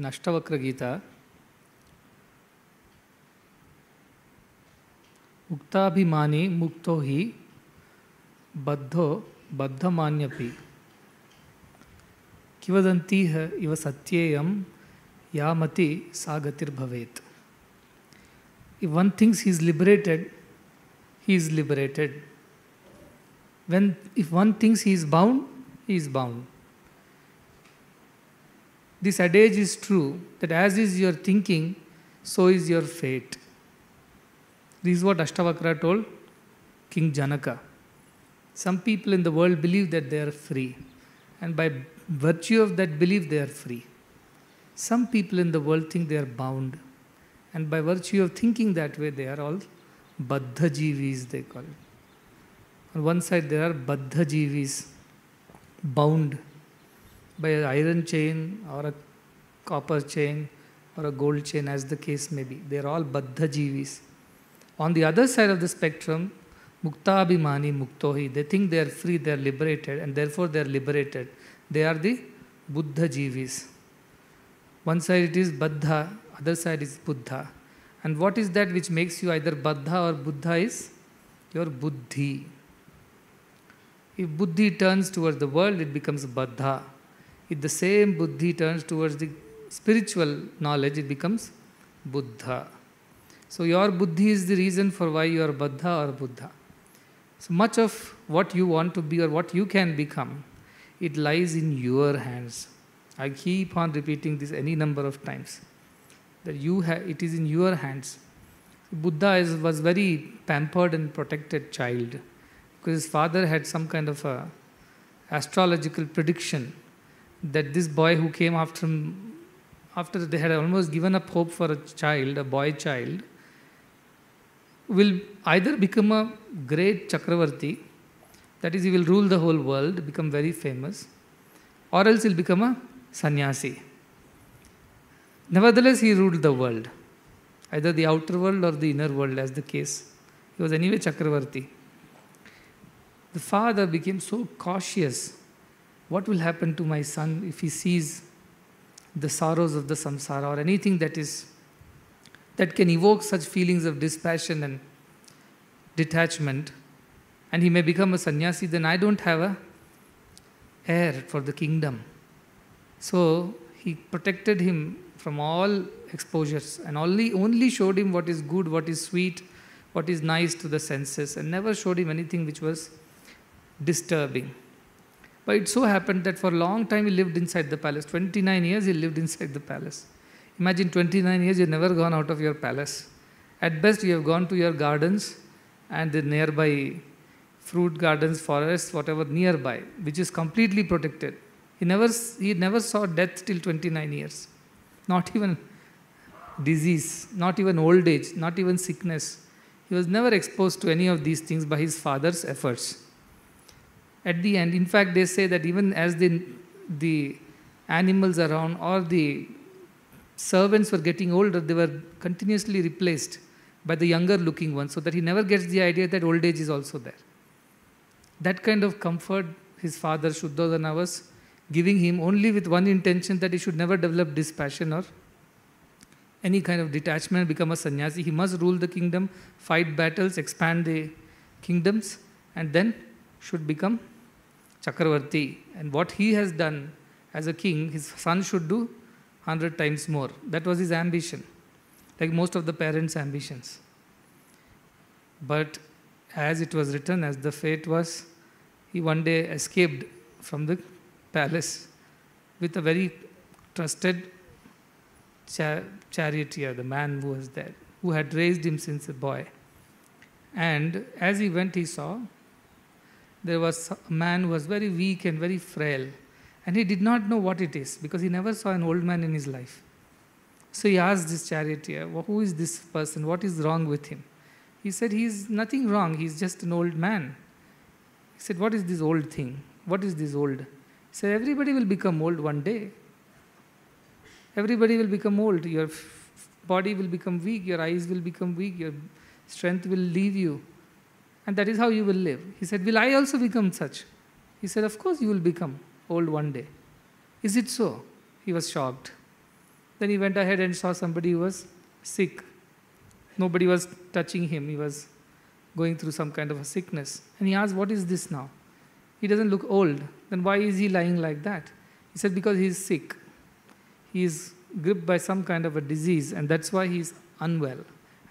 इन अष्टवक्रगीता उक्ताभिमानी मुक्तो ही बद्धो बद्धमान्यपि किवदंती है इव सत्येयम या मति सा गतिर्भवेत If one thinks he is liberated, he is liberated. When, if one thinks he is bound, he is bound. This adage is true that as is your thinking, so is your fate. This is what Ashtavakra told King Janaka. Some people in the world believe that they are free, and by virtue of that belief, they are free. Some people in the world think they are bound, and by virtue of thinking that way, they are all Baddhajivis, they call it. On one side, there are Baddhajivis, bound by an iron chain or a copper chain or a gold chain, as the case may be. They are all Baddha jeevis. On the other side of the spectrum, mukta abhimani, Muktohi, they think they are free, they are liberated, and therefore they are liberated. They are the Buddha jeevis. One side it is Baddha, other side is Buddha. And what is that which makes you either Baddha or Buddha is your Buddhi. If Buddhi turns towards the world, it becomes Baddha if the same buddhi turns towards the spiritual knowledge, it becomes Buddha. So your buddhi is the reason for why you are Buddha or Buddha. So much of what you want to be or what you can become, it lies in your hands. I keep on repeating this any number of times that you it is in your hands. Buddha is, was very pampered and protected child because his father had some kind of a astrological prediction that this boy who came after him, after they had almost given up hope for a child, a boy child, will either become a great Chakravarti, that is, he will rule the whole world, become very famous, or else he'll become a sannyasi. Nevertheless, he ruled the world, either the outer world or the inner world, as the case. He was anyway Chakravarti. The father became so cautious what will happen to my son if he sees the sorrows of the samsara or anything that is that can evoke such feelings of dispassion and detachment and he may become a sannyasi then i don't have a heir for the kingdom so he protected him from all exposures and only only showed him what is good what is sweet what is nice to the senses and never showed him anything which was disturbing but it so happened that for a long time he lived inside the palace. 29 years he lived inside the palace. Imagine 29 years you've never gone out of your palace. At best you have gone to your gardens and the nearby fruit gardens, forests, whatever nearby, which is completely protected. He never, he never saw death till 29 years. Not even disease, not even old age, not even sickness. He was never exposed to any of these things by his father's efforts at the end. In fact, they say that even as the, the animals around or the servants were getting older, they were continuously replaced by the younger looking ones, so that he never gets the idea that old age is also there. That kind of comfort his father Shuddhodana was giving him only with one intention that he should never develop dispassion or any kind of detachment, become a sannyasi. He must rule the kingdom, fight battles, expand the kingdoms, and then should become Chakravarti. And what he has done as a king, his son should do 100 times more. That was his ambition, like most of the parents' ambitions. But as it was written, as the fate was, he one day escaped from the palace with a very trusted char charioteer, the man who was there, who had raised him since a boy. And as he went, he saw there was a man who was very weak and very frail, and he did not know what it is because he never saw an old man in his life. So he asked this charioteer, well, Who is this person? What is wrong with him? He said, He's nothing wrong, he's just an old man. He said, What is this old thing? What is this old? He said, Everybody will become old one day. Everybody will become old. Your body will become weak, your eyes will become weak, your strength will leave you and that is how you will live. He said, Will I also become such? He said, Of course you will become old one day. Is it so? He was shocked. Then he went ahead and saw somebody who was sick. Nobody was touching him. He was going through some kind of a sickness. And he asked, What is this now? He doesn't look old. Then why is he lying like that? He said, Because he is sick. He is gripped by some kind of a disease, and that's why he is unwell.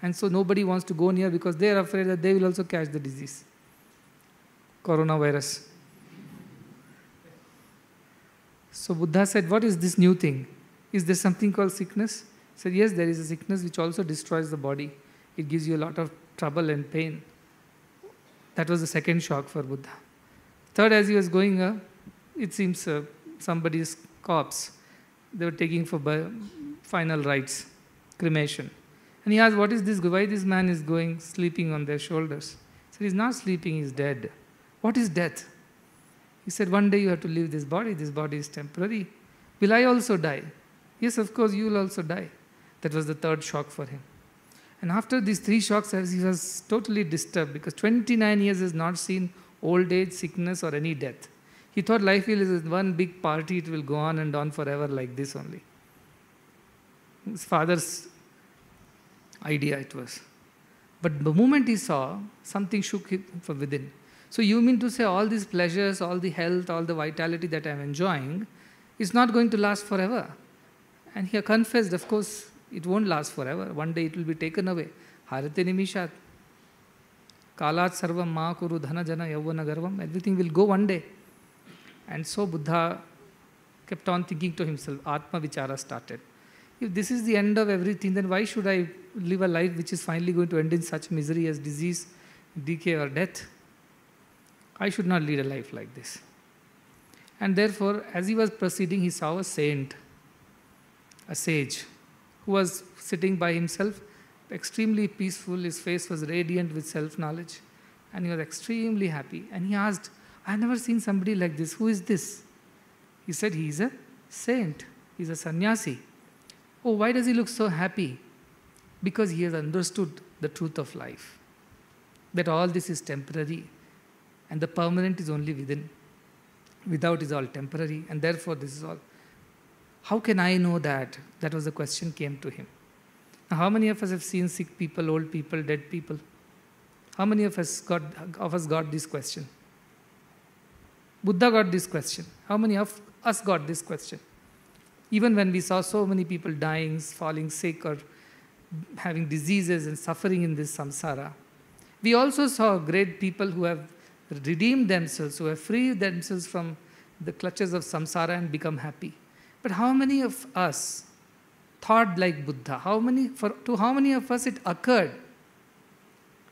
And so nobody wants to go near because they are afraid that they will also catch the disease coronavirus. So Buddha said, What is this new thing? Is there something called sickness? He said, Yes, there is a sickness which also destroys the body. It gives you a lot of trouble and pain. That was the second shock for Buddha. Third, as he was going, uh, it seems uh, somebody's corpse, they were taking for final rites, cremation. And he asked, What is this? Why this man is going sleeping on their shoulders? He said, He's not sleeping, he's dead. What is death? He said, One day you have to leave this body. This body is temporary. Will I also die? Yes, of course, you will also die. That was the third shock for him. And after these three shocks, he was totally disturbed because 29 years has not seen old age, sickness, or any death. He thought life is one big party, it will go on and on forever like this only. His father's idea it was. But the moment he saw, something shook him from within. So you mean to say all these pleasures, all the health, all the vitality that I'm enjoying is not going to last forever? And he confessed, of course, it won't last forever. One day it will be taken away. Harate nimishat. Kalat sarvam ma kuru dhana jana yavana garvam. Everything will go one day. And so Buddha kept on thinking to himself. Atma vichara started. If this is the end of everything, then why should I live a life which is finally going to end in such misery as disease, decay, or death? I should not lead a life like this. And therefore, as he was proceeding, he saw a saint, a sage, who was sitting by himself, extremely peaceful. His face was radiant with self knowledge, and he was extremely happy. And he asked, I have never seen somebody like this. Who is this? He said, He is a saint, he is a sannyasi. Oh, why does he look so happy? Because he has understood the truth of life that all this is temporary and the permanent is only within. Without is all temporary, and therefore this is all. How can I know that? That was the question came to him. Now, how many of us have seen sick people, old people, dead people? How many of us got of us got this question? Buddha got this question. How many of us got this question? even when we saw so many people dying, falling sick, or having diseases and suffering in this samsara. We also saw great people who have redeemed themselves, who have freed themselves from the clutches of samsara and become happy. But how many of us thought like Buddha? How many, for, to how many of us it occurred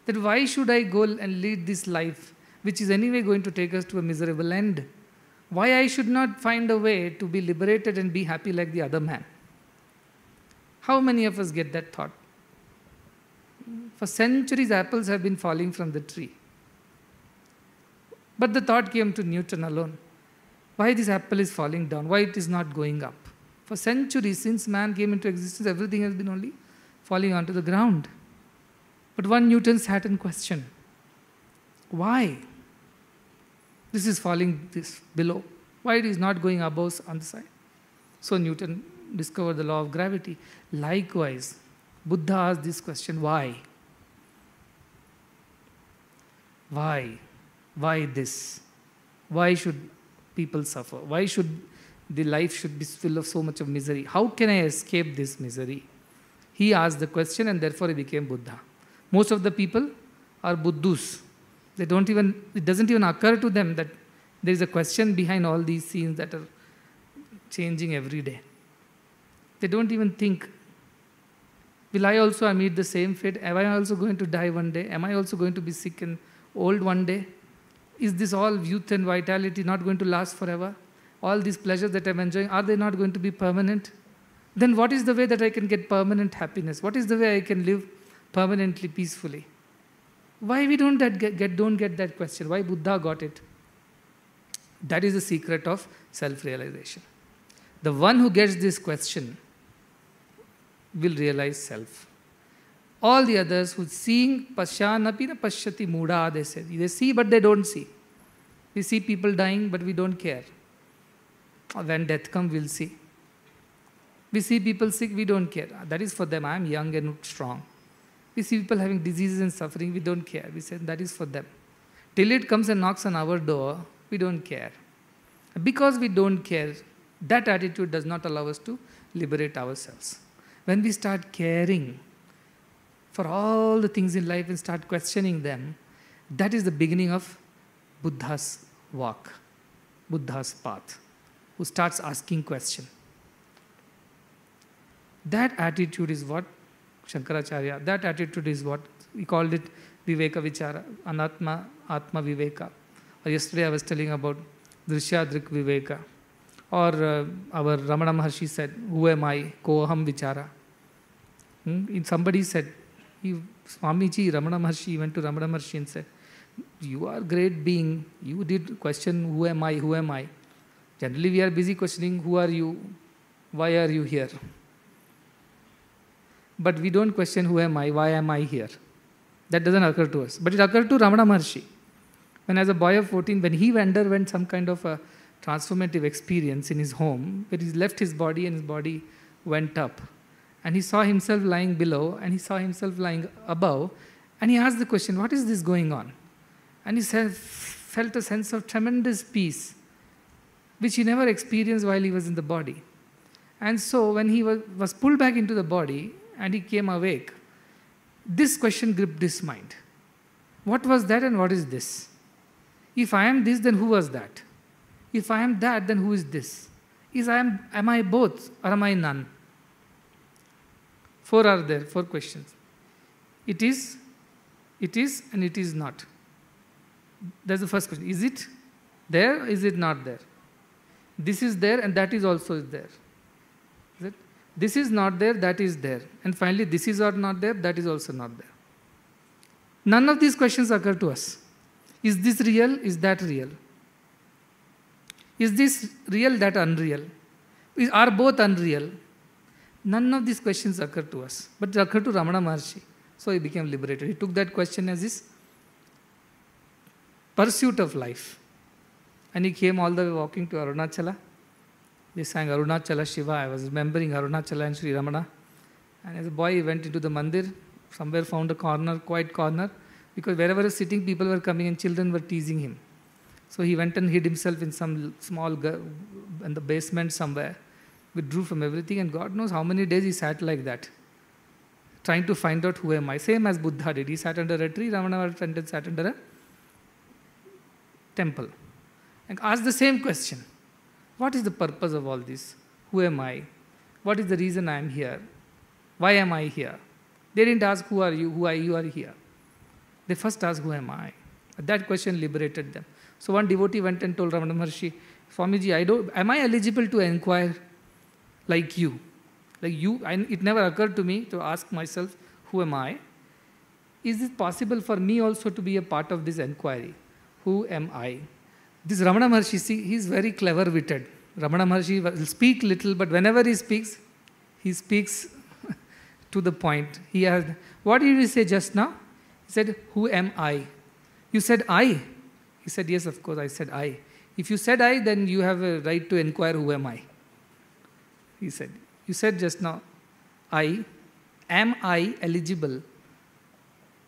that why should I go and lead this life, which is anyway going to take us to a miserable end? why I should not find a way to be liberated and be happy like the other man. How many of us get that thought? For centuries, apples have been falling from the tree. But the thought came to Newton alone. Why this apple is falling down? Why it is not going up? For centuries, since man came into existence, everything has been only falling onto the ground. But one Newton sat and questioned why? This is falling this below. Why it is not going above on the side? So Newton discovered the law of gravity. Likewise, Buddha asked this question, why? Why? Why this? Why should people suffer? Why should the life should be full of so much of misery? How can I escape this misery? He asked the question and therefore he became Buddha. Most of the people are Buddhus. They don't even, it doesn't even occur to them that there is a question behind all these scenes that are changing every day. They don't even think, will I also meet the same fate? Am I also going to die one day? Am I also going to be sick and old one day? Is this all youth and vitality not going to last forever? All these pleasures that I'm enjoying, are they not going to be permanent? Then what is the way that I can get permanent happiness? What is the way I can live permanently, peacefully? Why we don't, that get, get, don't get that question? Why Buddha got it? That is the secret of self-realization. The one who gets this question will realize self. All the others who seeing pashyanapi na pashyati muda, they say. They see but they don't see. We see people dying but we don't care. When death comes, we'll see. We see people sick, we don't care. That is for them, I am young and strong. We see people having diseases and suffering, we don't care. We say that is for them. Till it comes and knocks on our door, we don't care. Because we don't care, that attitude does not allow us to liberate ourselves. When we start caring for all the things in life and start questioning them, that is the beginning of Buddha's walk, Buddha's path, who starts asking questions? That attitude is what Shankaracharya. That attitude is what we called it Viveka Vichara, Anatma, Atma Viveka. Or yesterday I was telling about Drishyadrik Viveka. Or uh, our Ramana Maharshi said, Who am I? Koham Vichara. Hmm? Somebody said, he, Swamiji, Ramana Maharshi went to Ramana Maharshi and said, You are great being. You did question, Who am I? Who am I? Generally, we are busy questioning, Who are you? Why are you here? but we don't question who am I, why am I here. That doesn't occur to us. But it occurred to Ramana Maharshi. When as a boy of 14, when he underwent some kind of a transformative experience in his home, where he left his body and his body went up. And he saw himself lying below and he saw himself lying above. And he asked the question, what is this going on? And he said, felt a sense of tremendous peace, which he never experienced while he was in the body. And so when he was, was pulled back into the body, and he came awake. This question gripped his mind. What was that and what is this? If I am this, then who was that? If I am that, then who is this? Is I am, am I both or am I none? Four are there, four questions. It is, it is, and it is not. That's the first question. Is it there? Is it not there? This is there and that is also there. This is not there, that is there. And finally, this is or not there, that is also not there. None of these questions occur to us. Is this real? Is that real? Is this real, that unreal? Is, are both unreal? None of these questions occur to us, but they occur to Ramana Maharshi. So he became liberated. He took that question as his pursuit of life. And he came all the way walking to Arunachala. They sang Arunachala Shiva. I was remembering Arunachala and Sri Ramana. And as a boy, he went into the mandir, somewhere found a corner, quiet corner, because wherever he was sitting, people were coming and children were teasing him. So he went and hid himself in some small, in the basement somewhere, withdrew from everything, and God knows how many days he sat like that, trying to find out who am I. Same as Buddha did. He sat under a tree, Ramana sat under a temple, and asked the same question. What is the purpose of all this? Who am I? What is the reason I am here? Why am I here? They didn't ask who are you, who are you are here. They first asked who am I. That question liberated them. So one devotee went and told Ramana Maharshi, Swamiji, I don't, am I eligible to inquire like you? Like you, I, it never occurred to me to ask myself, who am I? Is it possible for me also to be a part of this inquiry? Who am I? This Ramana Maharshi, see, he's very clever witted. Ramana Maharshi will speak little, but whenever he speaks, he speaks to the point. He has, what did he say just now? He said, Who am I? You said I. He said, Yes, of course, I said I. If you said I, then you have a right to inquire, Who am I? He said, You said just now, I. Am I eligible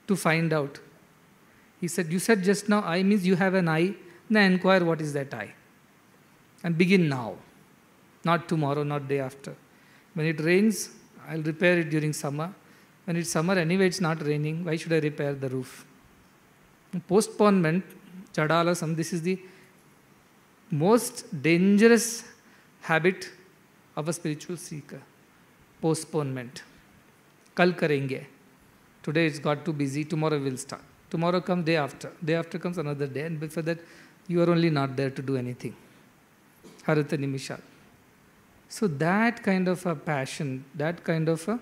to find out? He said, You said just now, I means you have an I. Then inquire what is that I. And begin now, not tomorrow, not day after. When it rains, I'll repair it during summer. When it's summer, anyway, it's not raining. Why should I repair the roof? Postponement, chadalasam, this is the most dangerous habit of a spiritual seeker. Postponement. Kal karenge. Today it's got too busy, tomorrow we'll start. Tomorrow comes day after. Day after comes another day, and before that, you are only not there to do anything. Harata Nimishal. So that kind of a passion, that kind of a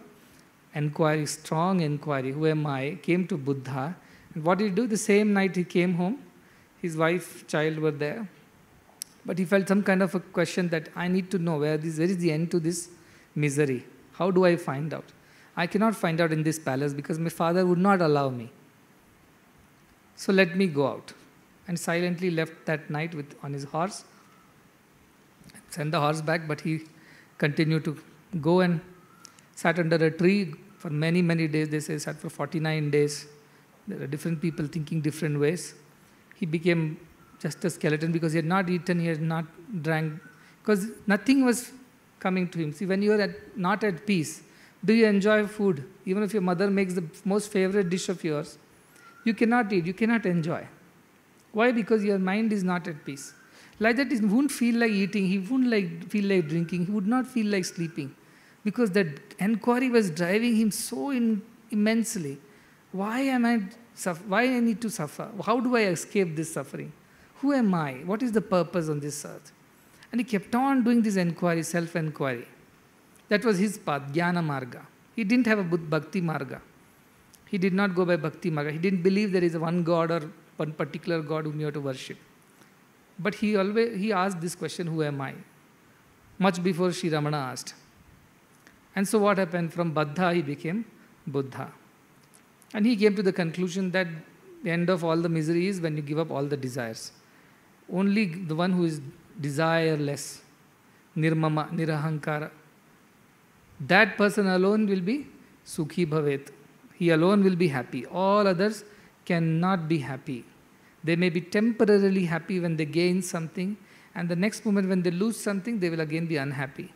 inquiry, strong inquiry, who am I, came to Buddha. And what did he do? The same night he came home, his wife, child were there. But he felt some kind of a question that I need to know where this, where is the end to this misery? How do I find out? I cannot find out in this palace because my father would not allow me. So let me go out and silently left that night with, on his horse. Sent the horse back, but he continued to go and sat under a tree for many, many days. They say sat for 49 days. There are different people thinking different ways. He became just a skeleton because he had not eaten, he had not drank, because nothing was coming to him. See, when you are at, not at peace, do you enjoy food? Even if your mother makes the most favorite dish of yours, you cannot eat, you cannot enjoy. Why? Because your mind is not at peace. Like that, he wouldn't feel like eating, he wouldn't like, feel like drinking, he would not feel like sleeping. Because that inquiry was driving him so in, immensely. Why am I why I need to suffer? How do I escape this suffering? Who am I? What is the purpose on this earth? And he kept on doing this inquiry, self inquiry. That was his path, Jnana Marga. He didn't have a Bhakti Marga. He did not go by Bhakti Marga. He didn't believe there is one God or one particular God whom you have to worship. But he always he asked this question, Who am I? Much before Sri Ramana asked. And so what happened? From Baddha he became Buddha. And he came to the conclusion that the end of all the misery is when you give up all the desires. Only the one who is desireless, nirmama, nirahankara, that person alone will be sukhi bhavet. He alone will be happy. All others cannot be happy. They may be temporarily happy when they gain something, and the next moment when they lose something, they will again be unhappy.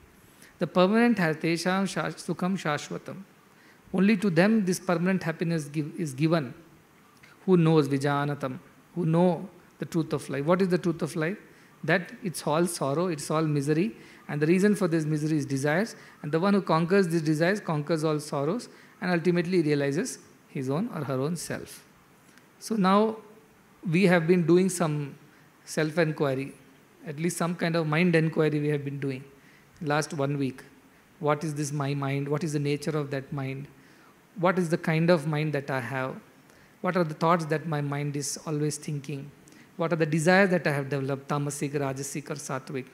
The permanent has sukham shashvatam. Only to them this permanent happiness is given. Who knows vijanatam? Who know the truth of life? What is the truth of life? That it's all sorrow, it's all misery, and the reason for this misery is desires. And the one who conquers these desires conquers all sorrows and ultimately realizes his own or her own self. So now we have been doing some self-enquiry, at least some kind of mind enquiry we have been doing last one week. What is this my mind? What is the nature of that mind? What is the kind of mind that I have? What are the thoughts that my mind is always thinking? What are the desires that I have developed, tamasic, rajasic or sattvic?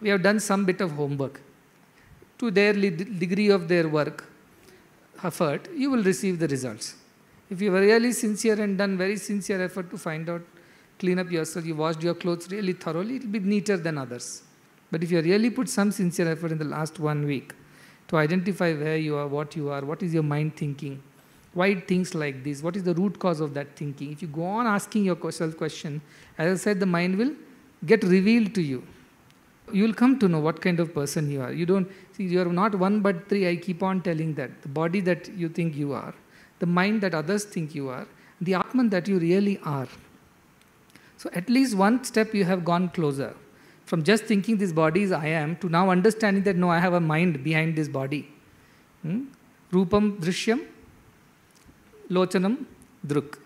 We have done some bit of homework. To their degree of their work, effort, you will receive the results. If you were really sincere and done very sincere effort to find out, clean up yourself, you washed your clothes really thoroughly, it'll be neater than others. But if you really put some sincere effort in the last one week to identify where you are, what you are, what is your mind thinking, why things like this, what is the root cause of that thinking, if you go on asking yourself question, as I said, the mind will get revealed to you. You will come to know what kind of person you are. You don't see you are not one but three. I keep on telling that the body that you think you are the mind that others think you are, the Atman that you really are. So at least one step you have gone closer. From just thinking this body is I am to now understanding that no, I have a mind behind this body. Hmm? Rupam Drishyam, Lochanam Druk.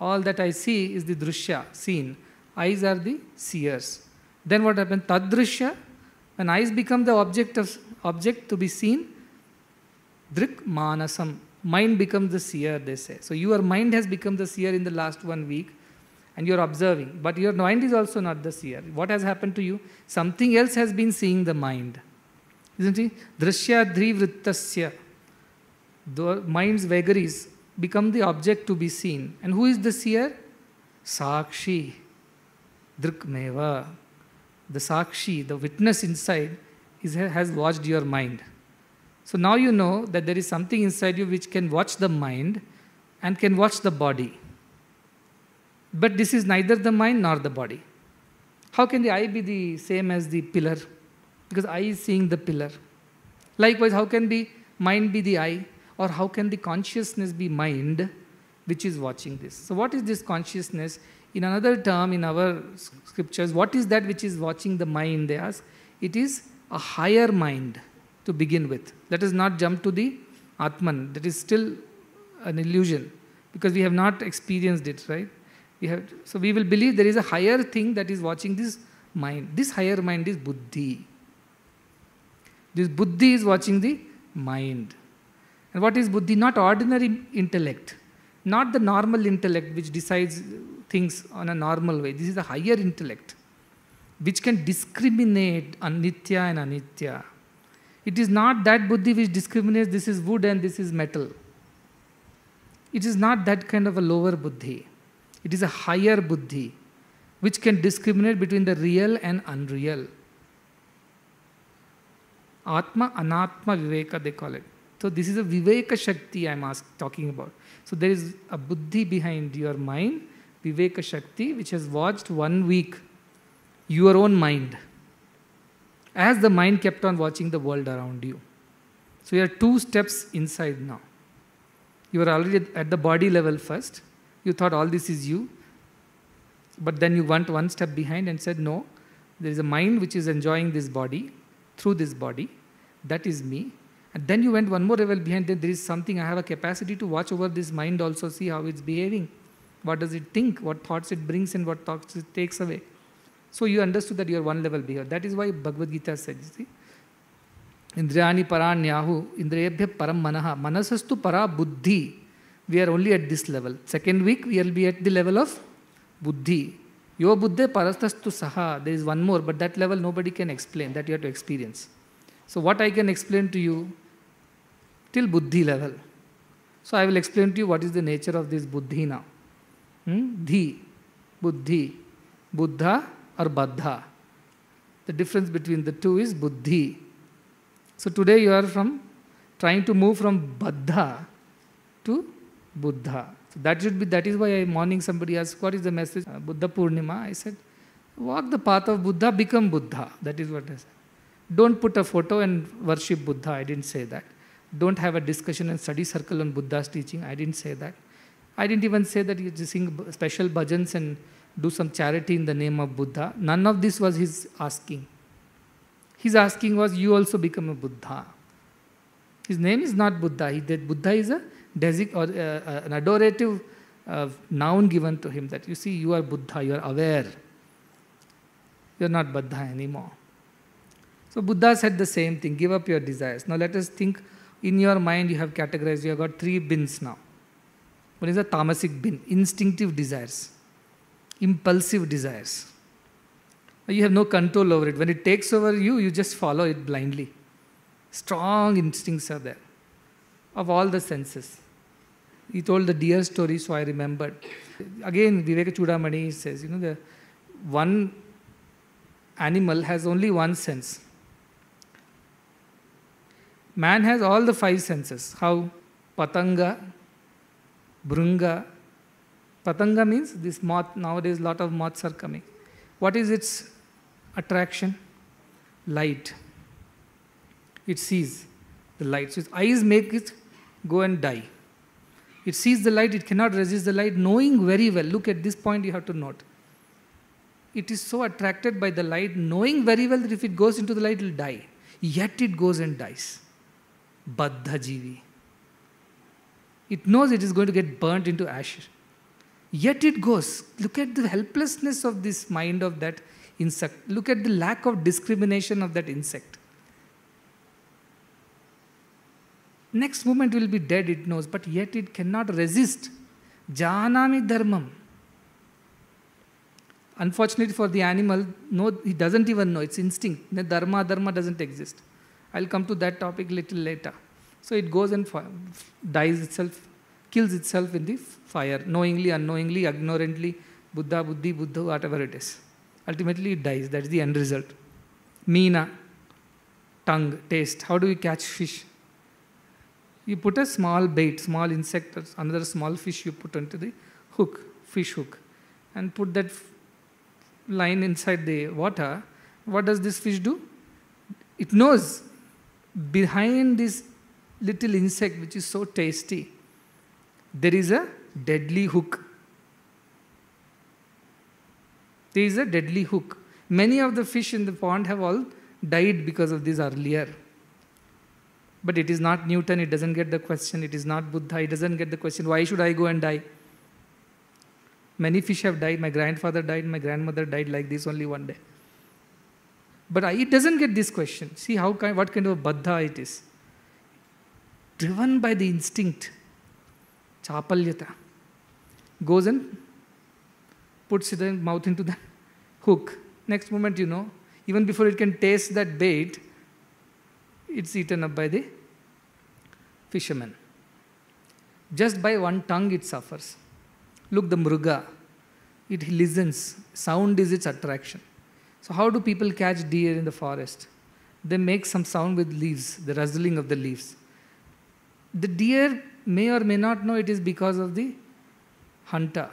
All that I see is the Drishya, seen. Eyes are the seers. Then what happens? Tadrishya, when eyes become the object of object to be seen, Drik Manasam, mind becomes the seer, they say. So your mind has become the seer in the last one week and you're observing. But your mind is also not the seer. What has happened to you? Something else has been seeing the mind. Isn't it? Drishya drivrittasya. The mind's vagaries become the object to be seen. And who is the seer? Sakshi. Drikmeva. The Sakshi, the witness inside, is, has watched your mind. So now you know that there is something inside you which can watch the mind and can watch the body. But this is neither the mind nor the body. How can the eye be the same as the pillar? Because eye is seeing the pillar. Likewise, how can the mind be the eye? Or how can the consciousness be mind which is watching this? So, what is this consciousness? In another term, in our scriptures, what is that which is watching the mind? They ask. It is a higher mind to begin with. Let us not jump to the Atman. That is still an illusion because we have not experienced it, right? We have, so we will believe there is a higher thing that is watching this mind. This higher mind is buddhi. This buddhi is watching the mind. And what is buddhi? Not ordinary intellect, not the normal intellect which decides things on a normal way. This is a higher intellect which can discriminate anitya and anitya it is not that buddhi which discriminates this is wood and this is metal. It is not that kind of a lower buddhi. It is a higher buddhi which can discriminate between the real and unreal. Atma Anatma Viveka, they call it. So, this is a Viveka Shakti I am talking about. So, there is a buddhi behind your mind, Viveka Shakti, which has watched one week your own mind as the mind kept on watching the world around you. So you are two steps inside now. You were already at the body level first. You thought all this is you. But then you went one step behind and said, no, there is a mind which is enjoying this body, through this body. That is me. And then you went one more level behind that there is something, I have a capacity to watch over this mind also, see how it's behaving. What does it think? What thoughts it brings and what thoughts it takes away. So you understood that you are one level below. That is why Bhagavad Gita said, you see, Indriyani paranyahu, Indrayabhya param manaha, manasastu para buddhi. We are only at this level. Second week, we will be at the level of buddhi. Yo buddhe parastastu saha. There is one more, but that level nobody can explain. That you have to experience. So what I can explain to you, till buddhi level. So I will explain to you what is the nature of this buddhi now. Hmm? Dhi, buddhi, buddha, or Baddha. The difference between the two is Buddhi. So today you are from trying to move from Baddha to Buddha. So that should be that is why I morning somebody asked, what is the message? Uh, Buddha Purnima. I said, walk the path of Buddha, become Buddha. That is what I said. Don't put a photo and worship Buddha. I didn't say that. Don't have a discussion and study circle on Buddha's teaching. I didn't say that. I didn't even say that you sing special bhajans and do some charity in the name of Buddha. None of this was his asking. His asking was, You also become a Buddha. His name is not Buddha. He, that Buddha is a desic- or, uh, uh, an adorative uh, noun given to him that you see, you are Buddha, you are aware. You are not Buddha anymore. So Buddha said the same thing give up your desires. Now let us think in your mind you have categorized, you have got three bins now. One is a tamasic bin, instinctive desires impulsive desires. You have no control over it. When it takes over you, you just follow it blindly. Strong instincts are there of all the senses. He told the deer story, so I remembered. Again, Viveka Chudamani says, you know, the one animal has only one sense. Man has all the five senses. How? Patanga, Brunga, Patanga means this moth, nowadays lot of moths are coming. What is its attraction? Light. It sees the light. So its eyes make it go and die. It sees the light, it cannot resist the light, knowing very well. Look at this point, you have to note. It is so attracted by the light, knowing very well that if it goes into the light, it will die. Yet it goes and dies. Baddha Jivi. It knows it is going to get burnt into ash. Yet it goes. Look at the helplessness of this mind of that insect. Look at the lack of discrimination of that insect. Next moment will be dead, it knows, but yet it cannot resist. Janami dharmam. Unfortunately for the animal, no, he doesn't even know, it's instinct. Dharma, dharma doesn't exist. I'll come to that topic little later. So it goes and dies itself kills itself in the fire, knowingly, unknowingly, ignorantly, Buddha, Buddhi, Buddha, whatever it is. Ultimately, it dies. That's the end result. Meena, tongue, taste. How do we catch fish? You put a small bait, small insect, another small fish you put onto the hook, fish hook, and put that line inside the water. What does this fish do? It knows behind this little insect, which is so tasty, there is a deadly hook. There is a deadly hook. Many of the fish in the pond have all died because of this earlier. But it is not Newton, it doesn't get the question. It is not Buddha, it doesn't get the question why should I go and die? Many fish have died. My grandfather died, my grandmother died like this only one day. But I, it doesn't get this question. See how kind, what kind of a buddha it is. Driven by the instinct chapalyata, goes and puts the mouth into the hook. Next moment, you know, even before it can taste that bait, it's eaten up by the fisherman. Just by one tongue, it suffers. Look, the mruga, it listens. Sound is its attraction. So, how do people catch deer in the forest? They make some sound with leaves, the rustling of the leaves. The deer may or may not know it is because of the hunter.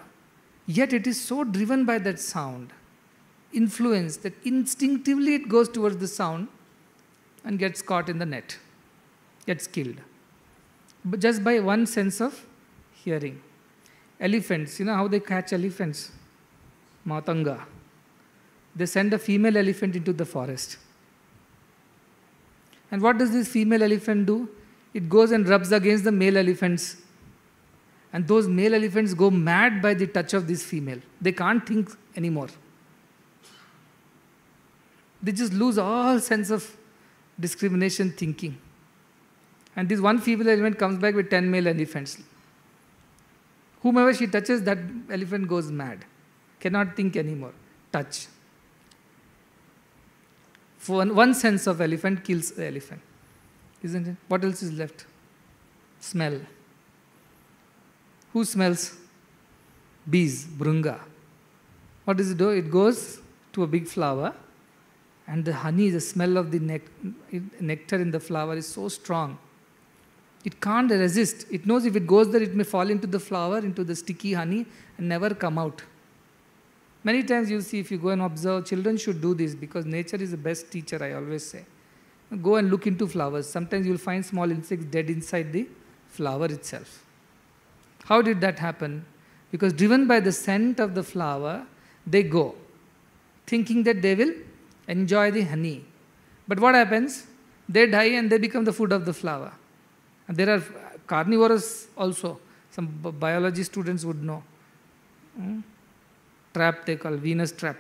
Yet it is so driven by that sound, influence, that instinctively it goes towards the sound and gets caught in the net, gets killed. But just by one sense of hearing. Elephants, you know how they catch elephants? Matanga. They send a female elephant into the forest. And what does this female elephant do? it goes and rubs against the male elephants. And those male elephants go mad by the touch of this female. They can't think anymore. They just lose all sense of discrimination thinking. And this one female elephant comes back with 10 male elephants. Whomever she touches, that elephant goes mad, cannot think anymore. Touch. For one sense of elephant kills the elephant. Isn't it? What else is left? Smell. Who smells? Bees, brunga. What does it do? It goes to a big flower, and the honey, the smell of the nectar in the flower is so strong. It can't resist. It knows if it goes there, it may fall into the flower, into the sticky honey, and never come out. Many times you see, if you go and observe, children should do this because nature is the best teacher, I always say go and look into flowers. Sometimes you'll find small insects dead inside the flower itself. How did that happen? Because driven by the scent of the flower, they go, thinking that they will enjoy the honey. But what happens? They die and they become the food of the flower. And there are carnivores also. Some biology students would know. Hmm? Trap they call Venus trap,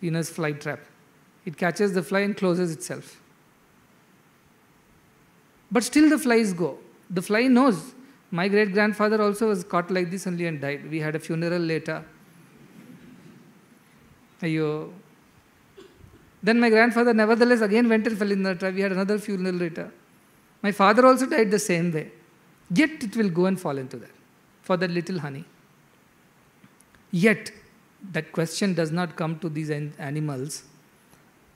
Venus fly trap. It catches the fly and closes itself. But still the flies go. The fly knows. My great grandfather also was caught like this only and died. We had a funeral later. Ayo. Then my grandfather nevertheless again went and fell in the trap. We had another funeral later. My father also died the same way. Yet it will go and fall into that for that little honey. Yet that question does not come to these animals.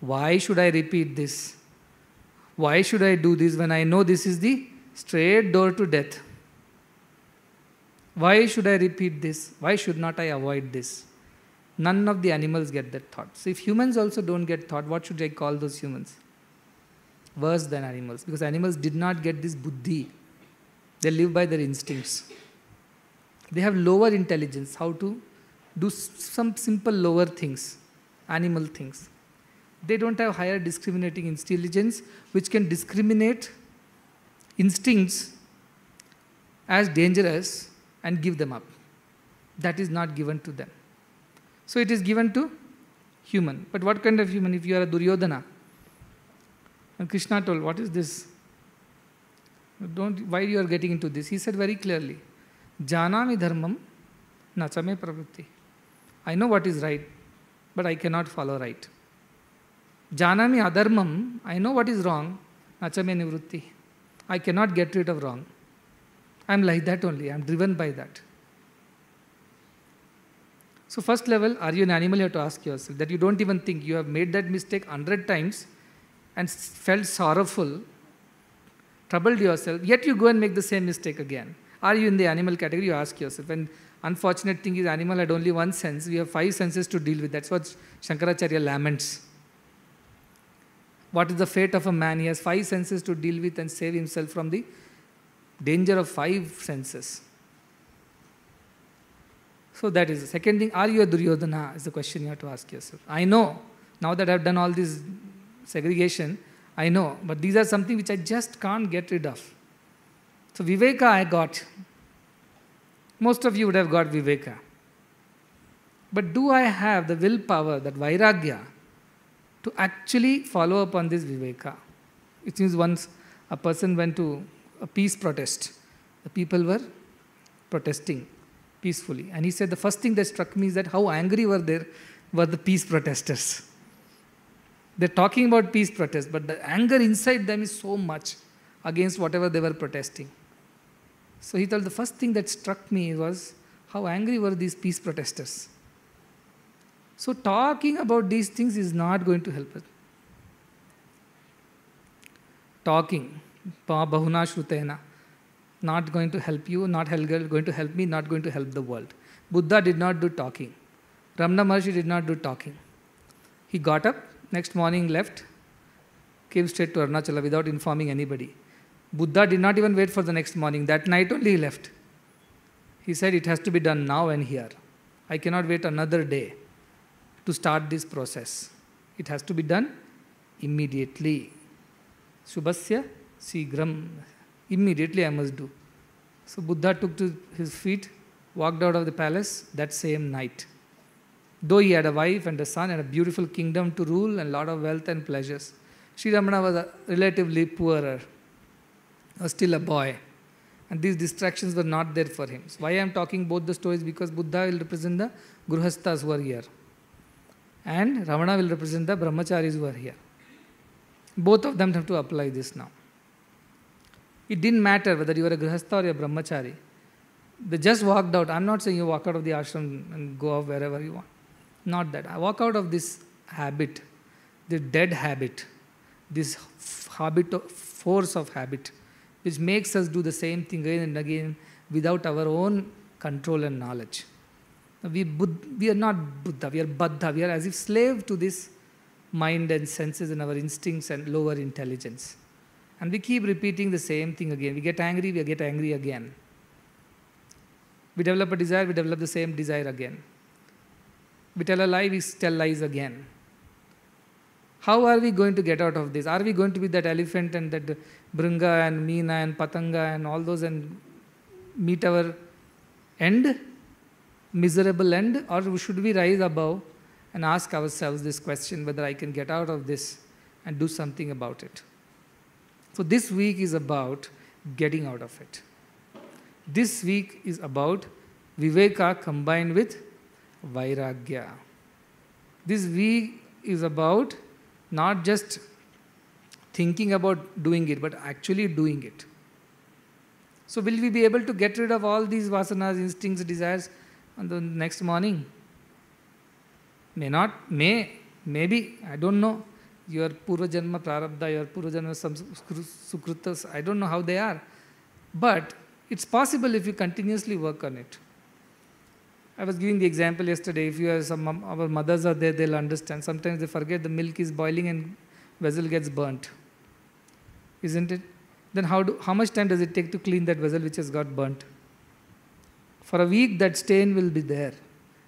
Why should I repeat this? Why should I do this when I know this is the straight door to death? Why should I repeat this? Why should not I avoid this? None of the animals get that thought. So, if humans also don't get thought, what should I call those humans? Worse than animals, because animals did not get this buddhi. They live by their instincts. They have lower intelligence, how to do some simple lower things, animal things. They don't have higher discriminating intelligence, which can discriminate instincts as dangerous and give them up. That is not given to them. So it is given to human. But what kind of human if you are a Duryodhana? And Krishna told, what is this? Don't, why you are getting into this? He said very clearly, Janami dharmam nachame pravritti. I know what is right, but I cannot follow right. Janami adharmam, I know what is wrong, nachame nivritti. I cannot get rid of wrong. I am like that only, I am driven by that. So, first level, are you an animal? You have to ask yourself that you don't even think you have made that mistake 100 times and felt sorrowful, troubled yourself, yet you go and make the same mistake again. Are you in the animal category? You ask yourself. And unfortunate thing is, animal had only one sense. We have five senses to deal with. That's what Shankaracharya laments. What is the fate of a man? He has five senses to deal with and save himself from the danger of five senses. So that is the second thing. Are you a Duryodhana? Is the question you have to ask yourself. I know, now that I've done all this segregation, I know, but these are something which I just can't get rid of. So Viveka I got. Most of you would have got Viveka. But do I have the willpower, that vairagya, to actually follow up on this viveka. It means once a person went to a peace protest, the people were protesting peacefully. And he said the first thing that struck me is that how angry were there were the peace protesters. They're talking about peace protest, but the anger inside them is so much against whatever they were protesting. So he told the first thing that struck me was how angry were these peace protesters. So, talking about these things is not going to help us. Talking, bahuna shrutena, not going to help you, not going to help me, not going to help the world. Buddha did not do talking. Ramana Maharshi did not do talking. He got up, next morning left, came straight to Arunachala without informing anybody. Buddha did not even wait for the next morning. That night only he left. He said, It has to be done now and here. I cannot wait another day to start this process. It has to be done immediately. Subhasya Sigram. Immediately I must do. So Buddha took to his feet, walked out of the palace that same night. Though he had a wife and a son and a beautiful kingdom to rule and a lot of wealth and pleasures, Sri Ramana was relatively poorer, was still a boy. And these distractions were not there for him. So why I am talking both the stories? Because Buddha will represent the Gruhasthas who are here and Ramana will represent the brahmacharis who are here. Both of them have to apply this now. It didn't matter whether you are a grihastha or a brahmachari. They just walked out. I'm not saying you walk out of the ashram and go off wherever you want. Not that. I walk out of this habit, the dead habit, this habit of, force of habit, which makes us do the same thing again and again without our own control and knowledge. We, Bud- we are not Buddha, we are Baddha, we are as if slave to this mind and senses and our instincts and lower intelligence. And we keep repeating the same thing again. We get angry, we get angry again. We develop a desire, we develop the same desire again. We tell a lie, we tell lies again. How are we going to get out of this? Are we going to be that elephant and that bringa and meena and patanga and all those and meet our end? miserable end, or should we rise above and ask ourselves this question whether I can get out of this and do something about it? So, this week is about getting out of it. This week is about Viveka combined with Vairagya. This week is about not just thinking about doing it, but actually doing it. So, will we be able to get rid of all these vasanas, instincts, desires? And the next morning, may not, may, maybe, I don't know, your Purva Janma Prarabdha, your Purva Janma Sukrutas, I don't know how they are. But it's possible if you continuously work on it. I was giving the example yesterday. If you are some our mothers are there, they'll understand. Sometimes they forget the milk is boiling and vessel gets burnt, isn't it? Then how do how much time does it take to clean that vessel which has got burnt? For a week, that stain will be there.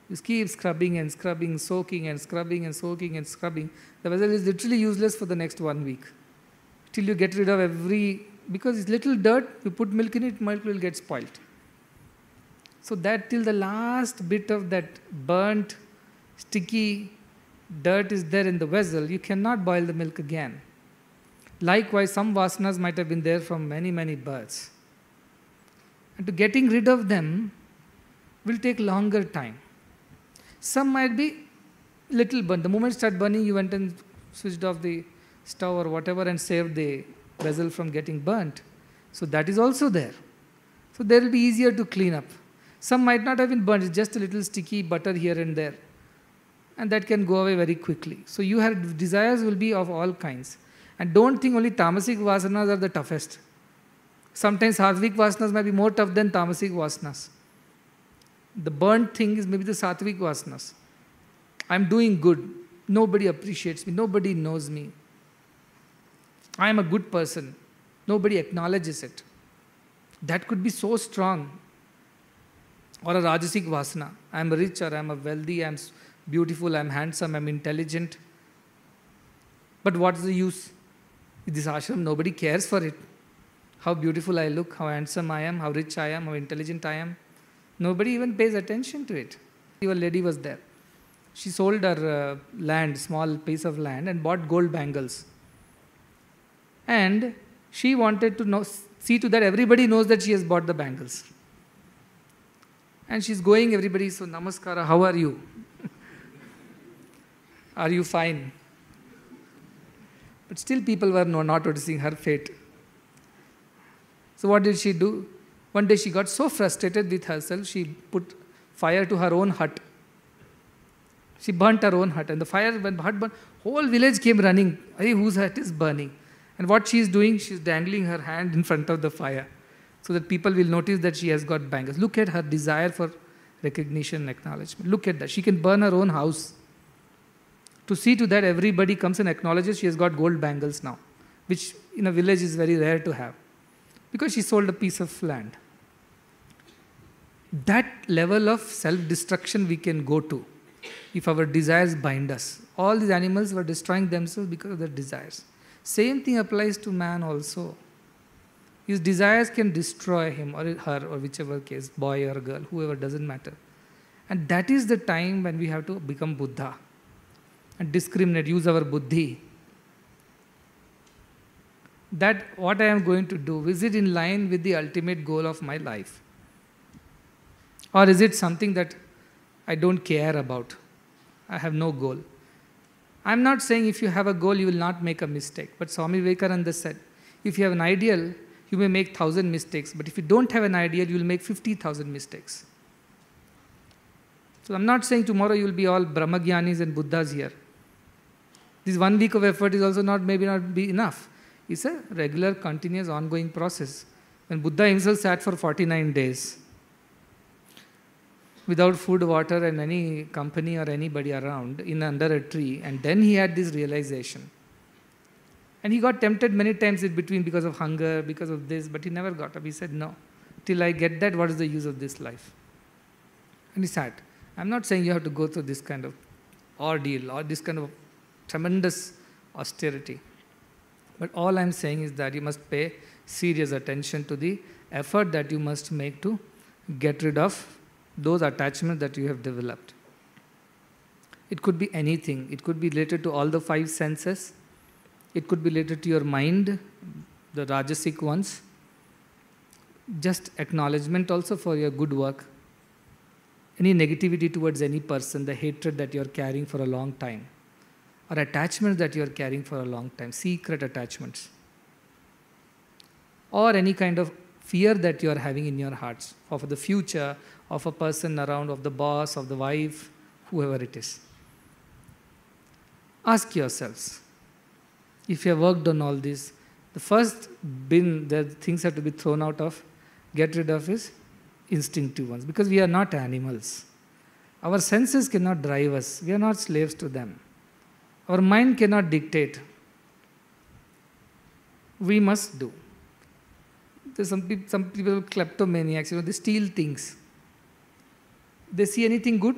You keep scrubbing and scrubbing, soaking and scrubbing and soaking and scrubbing. The vessel is literally useless for the next one week. Till you get rid of every, because it's little dirt, you put milk in it, milk will get spoiled. So that till the last bit of that burnt, sticky dirt is there in the vessel, you cannot boil the milk again. Likewise, some vasanas might have been there from many, many births. And to getting rid of them, will take longer time. Some might be little burn. The moment it burning, you went and switched off the stove or whatever and saved the vessel from getting burnt. So that is also there. So they will be easier to clean up. Some might not have been burnt, it's just a little sticky butter here and there. And that can go away very quickly. So your desires will be of all kinds. And don't think only tamasic vasanas are the toughest. Sometimes sattvic vasanas may be more tough than tamasic vasanas. The burnt thing is maybe the sattvic vasanas. I'm doing good. Nobody appreciates me. Nobody knows me. I am a good person. Nobody acknowledges it. That could be so strong. Or a Rajasic Vasana. I am rich or I am wealthy, I am beautiful, I am handsome, I am intelligent. But what's the use? In this ashram, nobody cares for it. How beautiful I look, how handsome I am, how rich I am, how intelligent I am. Nobody even pays attention to it. Your lady was there. She sold her uh, land, small piece of land, and bought gold bangles. And she wanted to know, see to that everybody knows that she has bought the bangles. And she's going, everybody, so namaskara, how are you? are you fine? But still, people were not noticing her fate. So, what did she do? One day she got so frustrated with herself, she put fire to her own hut. She burnt her own hut, and the fire, when hut burned, whole village came running. Hey, whose hut is burning? And what she is doing, she is dangling her hand in front of the fire so that people will notice that she has got bangers. Look at her desire for recognition and acknowledgement. Look at that. She can burn her own house. To see to that, everybody comes and acknowledges she has got gold bangles now, which in a village is very rare to have because she sold a piece of land that level of self-destruction we can go to if our desires bind us. All these animals were destroying themselves because of their desires. Same thing applies to man also. His desires can destroy him or her or whichever case, boy or girl, whoever, doesn't matter. And that is the time when we have to become Buddha and discriminate, use our buddhi. That what I am going to do, is it in line with the ultimate goal of my life? Or is it something that I don't care about? I have no goal. I'm not saying if you have a goal, you will not make a mistake. But Swami Vivekananda said, if you have an ideal, you may make 1,000 mistakes. But if you don't have an ideal, you will make 50,000 mistakes. So I'm not saying tomorrow you will be all Brahmagyanis and Buddhas here. This one week of effort is also not maybe not be enough. It's a regular, continuous, ongoing process. When Buddha himself sat for 49 days, without food, water, and any company or anybody around in under a tree. And then he had this realization. And he got tempted many times in between because of hunger, because of this, but he never got up. He said, No, till I get that, what is the use of this life? And he sat. I'm not saying you have to go through this kind of ordeal or this kind of tremendous austerity. But all I'm saying is that you must pay serious attention to the effort that you must make to get rid of those attachments that you have developed. It could be anything. It could be related to all the five senses. It could be related to your mind, the Rajasic ones. Just acknowledgement also for your good work. Any negativity towards any person, the hatred that you're carrying for a long time, or attachments that you're carrying for a long time, secret attachments, or any kind of fear that you are having in your hearts of the future, of a person around, of the boss, of the wife, whoever it is. Ask yourselves if you have worked on all this, the first bin that things have to be thrown out of, get rid of is instinctive ones because we are not animals. Our senses cannot drive us, we are not slaves to them. Our mind cannot dictate. We must do. There's some, people, some people kleptomaniacs, you know, they steal things. They see anything good,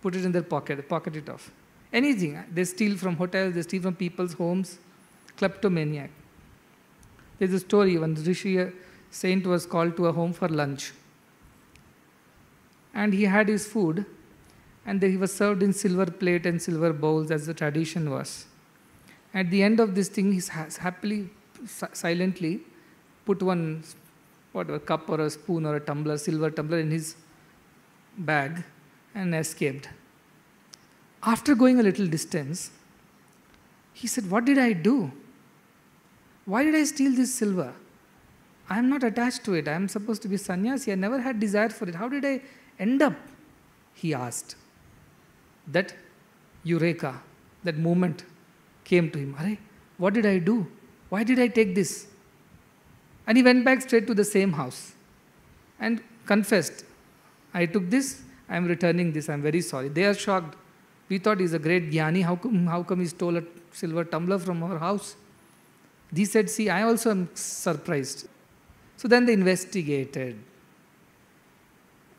put it in their pocket, pocket it off. Anything. Uh, they steal from hotels, they steal from people's homes. Kleptomaniac. There's a story when Rishi, a saint, was called to a home for lunch. And he had his food, and he was served in silver plate and silver bowls as the tradition was. At the end of this thing, he happily si silently put one whatever cup or a spoon or a tumbler, silver tumbler in his bag and escaped. After going a little distance, he said, What did I do? Why did I steal this silver? I am not attached to it. I am supposed to be sannyasi. I never had desire for it. How did I end up? He asked. That eureka, that moment came to him. Are, what did I do? Why did I take this? And he went back straight to the same house and confessed, I took this, I am returning this, I am very sorry. They are shocked. We thought he's a great Gyani, how come, how come he stole a silver tumbler from our house? He said, See, I also am surprised. So then they investigated.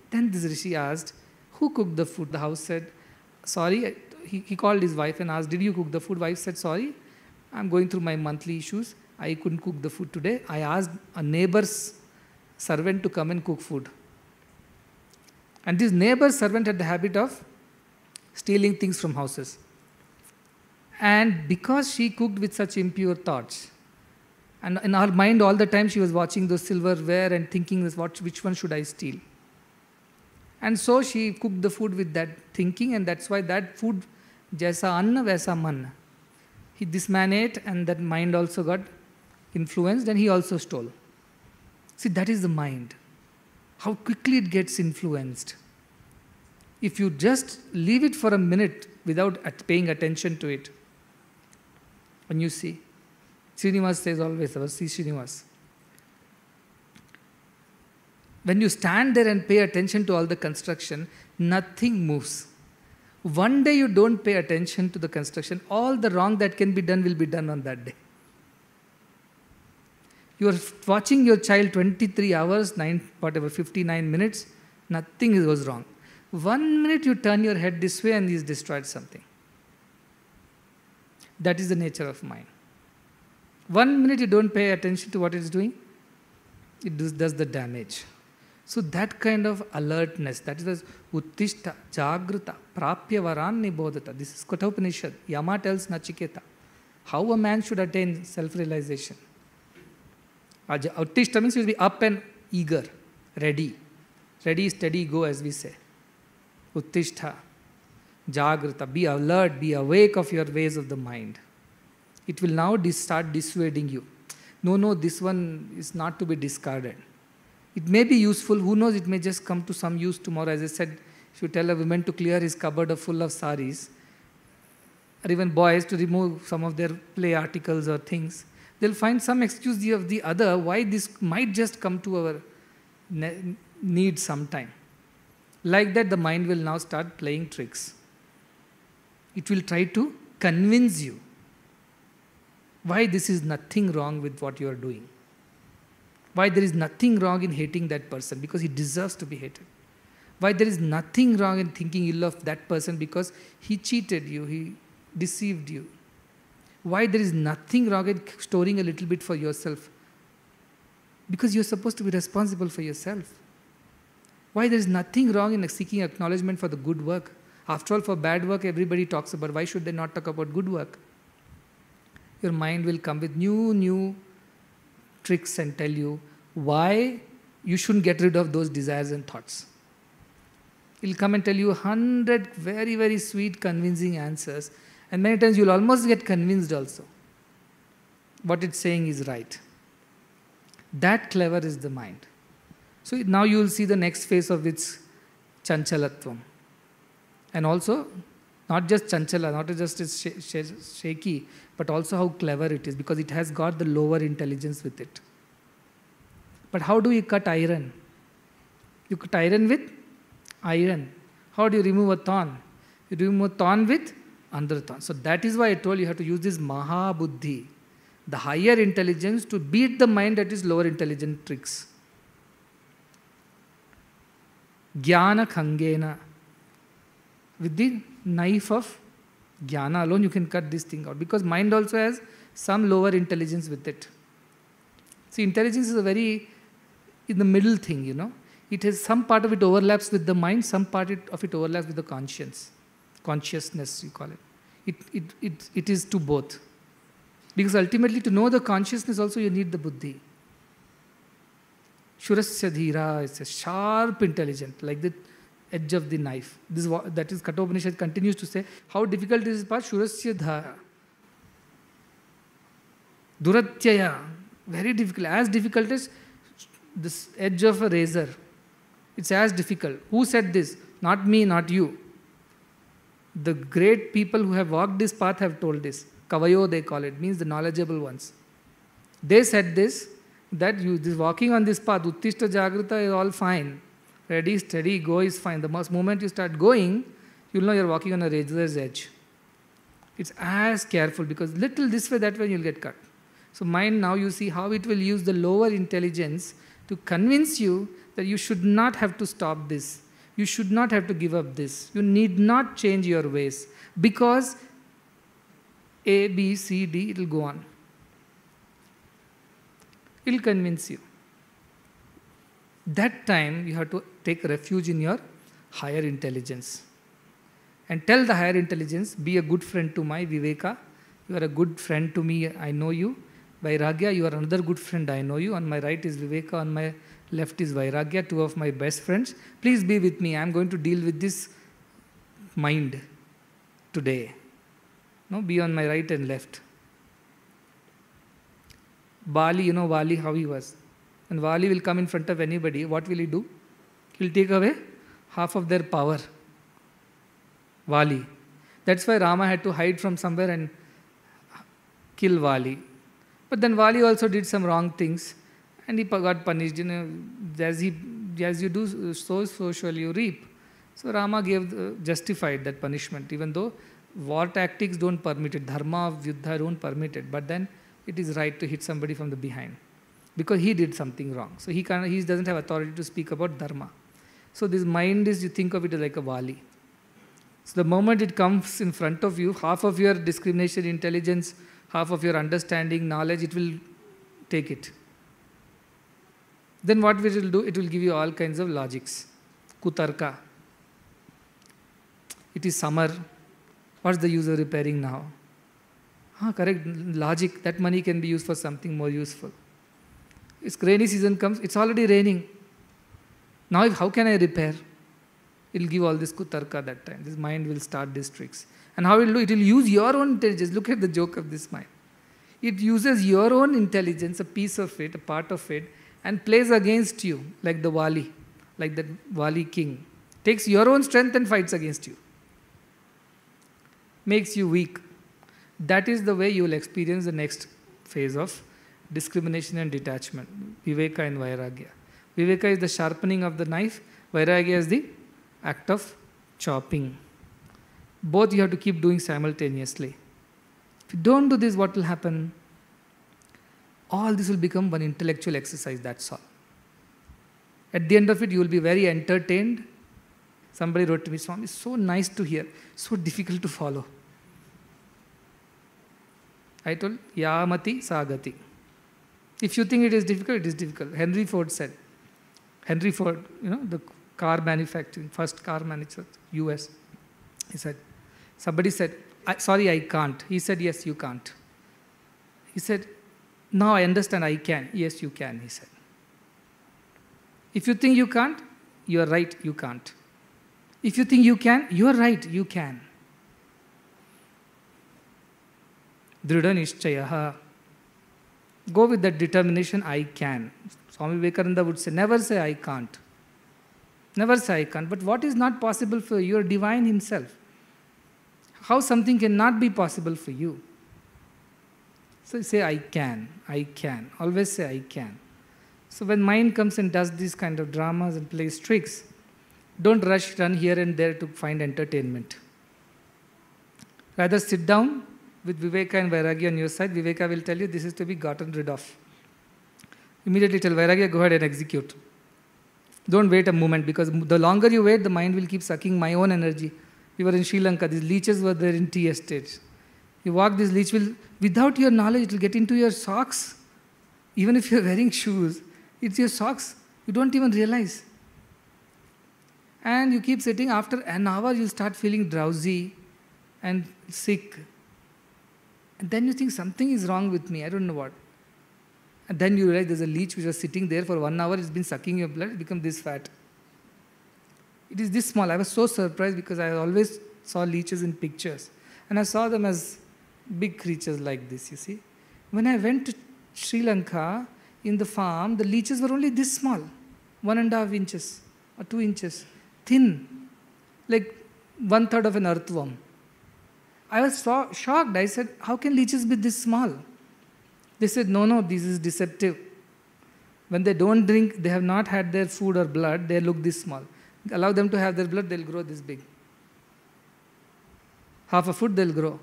Then this Rishi asked, Who cooked the food? The house said, Sorry. He, he called his wife and asked, Did you cook the food? Wife said, Sorry. I'm going through my monthly issues. I couldn't cook the food today. I asked a neighbor's servant to come and cook food. And this neighbor's servant had the habit of stealing things from houses. And because she cooked with such impure thoughts, and in her mind all the time she was watching those silverware and thinking what, which one should I steal? And so she cooked the food with that thinking, and that's why that food, jaisa anna, vaisa manna. He, this and that mind also got influenced and he also stole. See, that is the mind. How quickly it gets influenced. If you just leave it for a minute without paying attention to it, and you see, Srinivas says always, our see Srinivas. When you stand there and pay attention to all the construction, nothing moves. One day you don't pay attention to the construction, all the wrong that can be done will be done on that day. You are watching your child 23 hours, 9, whatever, 59 minutes, nothing goes wrong. One minute you turn your head this way and he's destroyed something. That is the nature of mind. One minute you don't pay attention to what it's doing, it does the damage. So that kind of alertness, that is uttishta, jagrita, prapya varan nibodhata. This is Kathopanishad. Yama tells Nachiketa how a man should attain self-realization. Uttishta means you should be up and eager, ready. Ready, steady, go as we say. Uttishta, jagrita, be alert, be awake of your ways of the mind. It will now start dissuading you. No, no, this one is not to be discarded it may be useful, who knows, it may just come to some use tomorrow. As I said, if you tell a woman to clear his cupboard full of saris, or even boys to remove some of their play articles or things, they'll find some excuse of the other why this might just come to our need sometime. Like that, the mind will now start playing tricks. It will try to convince you why this is nothing wrong with what you are doing. Why there is nothing wrong in hating that person because he deserves to be hated. Why there is nothing wrong in thinking ill of that person because he cheated you, he deceived you. Why there is nothing wrong in storing a little bit for yourself because you're supposed to be responsible for yourself. Why there is nothing wrong in seeking acknowledgement for the good work. After all, for bad work, everybody talks about. Why should they not talk about good work? Your mind will come with new, new tricks and tell you why you shouldn't get rid of those desires and thoughts. He'll come and tell you 100 very, very sweet, convincing answers, and many times you'll almost get convinced also. What it's saying is right. That clever is the mind. So now you will see the next phase of its chanchalatvam. And also not just chanchala, not just its sh sh shaky, but also how clever it is because it has got the lower intelligence with it. But how do you cut iron? You cut iron with iron. How do you remove a thorn? You remove a thorn with another thorn. So that is why I told you have to use this Mahabuddhi, the higher intelligence, to beat the mind that is lower intelligent tricks. Jnana Khangena. With the knife of jnana alone, you can cut this thing out because mind also has some lower intelligence with it. See, intelligence is a very in the middle thing, you know. It has some part of it overlaps with the mind, some part of it overlaps with the conscience, consciousness, you call it. It, it, it, it is to both. Because ultimately, to know the consciousness, also you need the buddhi. Shurasya dhira, it's a sharp intelligent, like the edge of the knife. This is what, that is Kathopanishad continues to say how difficult is this part. Shurasya dhara. Duratyaya. Very difficult. As difficult as this edge of a razor. It's as difficult. Who said this? Not me, not you. The great people who have walked this path have told this. Kavayo they call it, means the knowledgeable ones. They said this, that you this walking on this path, Uttishta Jagrata is all fine. ready, steady, go is fine. The moment you start going, you'll know you're walking on a razor's edge. It's as careful because little this way, that way, you'll get cut. So, mind now you see how it will use the lower intelligence to convince you that you should not have to stop this. You should not have to give up this. You need not change your ways because A, B, C, D, it'll go on. It'll convince you. That time you have to take refuge in your higher intelligence. And tell the higher intelligence, be a good friend to my Viveka. You are a good friend to me, I know you. Vairagya, you are another good friend, I know you. On my right is Viveka, on my left is Vairagya, two of my best friends. Please be with me. I am going to deal with this mind today. No, be on my right and left. Bali, you know Bali, how he was. And Bali will come in front of anybody. What will he do? he will take away half of their power. Vali. That's why Rama had to hide from somewhere and kill Vali. But then Vali also did some wrong things and he got punished. You know, as, he, as you do so, so shall you reap. So Rama gave uh, justified that punishment, even though war tactics don't permit it, dharma of yuddha don't permit it. But then it is right to hit somebody from the behind because he did something wrong. So he, can he doesn't have authority to speak about dharma. So this mind is, you think of it like a valley. So the moment it comes in front of you, half of your discrimination, intelligence, half of your understanding, knowledge, it will take it. Then what it will do, it will give you all kinds of logics. Kutarka. It is summer. What's the use of repairing now? Ah, correct logic. That money can be used for something more useful. It's rainy season comes. It's already raining. Now, if, how can I repair? It will give all this kutarka that time. This mind will start these tricks. And how it will do? It will use your own intelligence. Look at the joke of this mind. It uses your own intelligence, a piece of it, a part of it, and plays against you, like the wali, like the wali king. Takes your own strength and fights against you. Makes you weak. That is the way you will experience the next phase of discrimination and detachment, viveka and vairagya. Viveka is the sharpening of the knife, Vairagya is the act of chopping. Both you have to keep doing simultaneously. If you don't do this, what will happen? All this will become one intellectual exercise, that's all. At the end of it, you will be very entertained. Somebody wrote to me, Swami, so nice to hear, so difficult to follow. I told, Yamati Sagati. If you think it is difficult, it is difficult. Henry Ford said, Henry Ford, you know, the car manufacturing, first car manufacturer, US. He said, somebody said, I, sorry, I can't. He said, yes, you can't. He said, now I understand I can. Yes, you can, he said. If you think you can't, you are right, you can't. If you think you can, you are right, you can. Dhrida Nishchayaha. Go with that determination, I can. Swami Vivekananda would say, never say I can't. Never say I can't. But what is not possible for you? You are divine himself. How something cannot be possible for you? So say I can, I can. Always say I can. So when mind comes and does these kind of dramas and plays tricks, don't rush, run here and there to find entertainment. Rather sit down with Viveka and Vairagya on your side. Viveka will tell you this is to be gotten rid of. Immediately tell Vairagya, go ahead and execute. Don't wait a moment because the longer you wait, the mind will keep sucking my own energy. We were in Sri Lanka, these leeches were there in tea stage. You walk, this leech will, without your knowledge, it will get into your socks. Even if you're wearing shoes, it's your socks. You don't even realize. And you keep sitting, after an hour, you start feeling drowsy and sick. And then you think something is wrong with me, I don't know what. And then you realize there's a leech which was sitting there for one hour, it's been sucking your blood, it's become this fat. It is this small. I was so surprised because I always saw leeches in pictures. And I saw them as big creatures like this, you see. When I went to Sri Lanka, in the farm, the leeches were only this small, one and a half inches or two inches, thin, like one third of an earthworm. I was so shocked. I said, How can leeches be this small? They said, no, no, this is deceptive. When they don't drink, they have not had their food or blood, they look this small. Allow them to have their blood, they'll grow this big. Half a foot, they'll grow.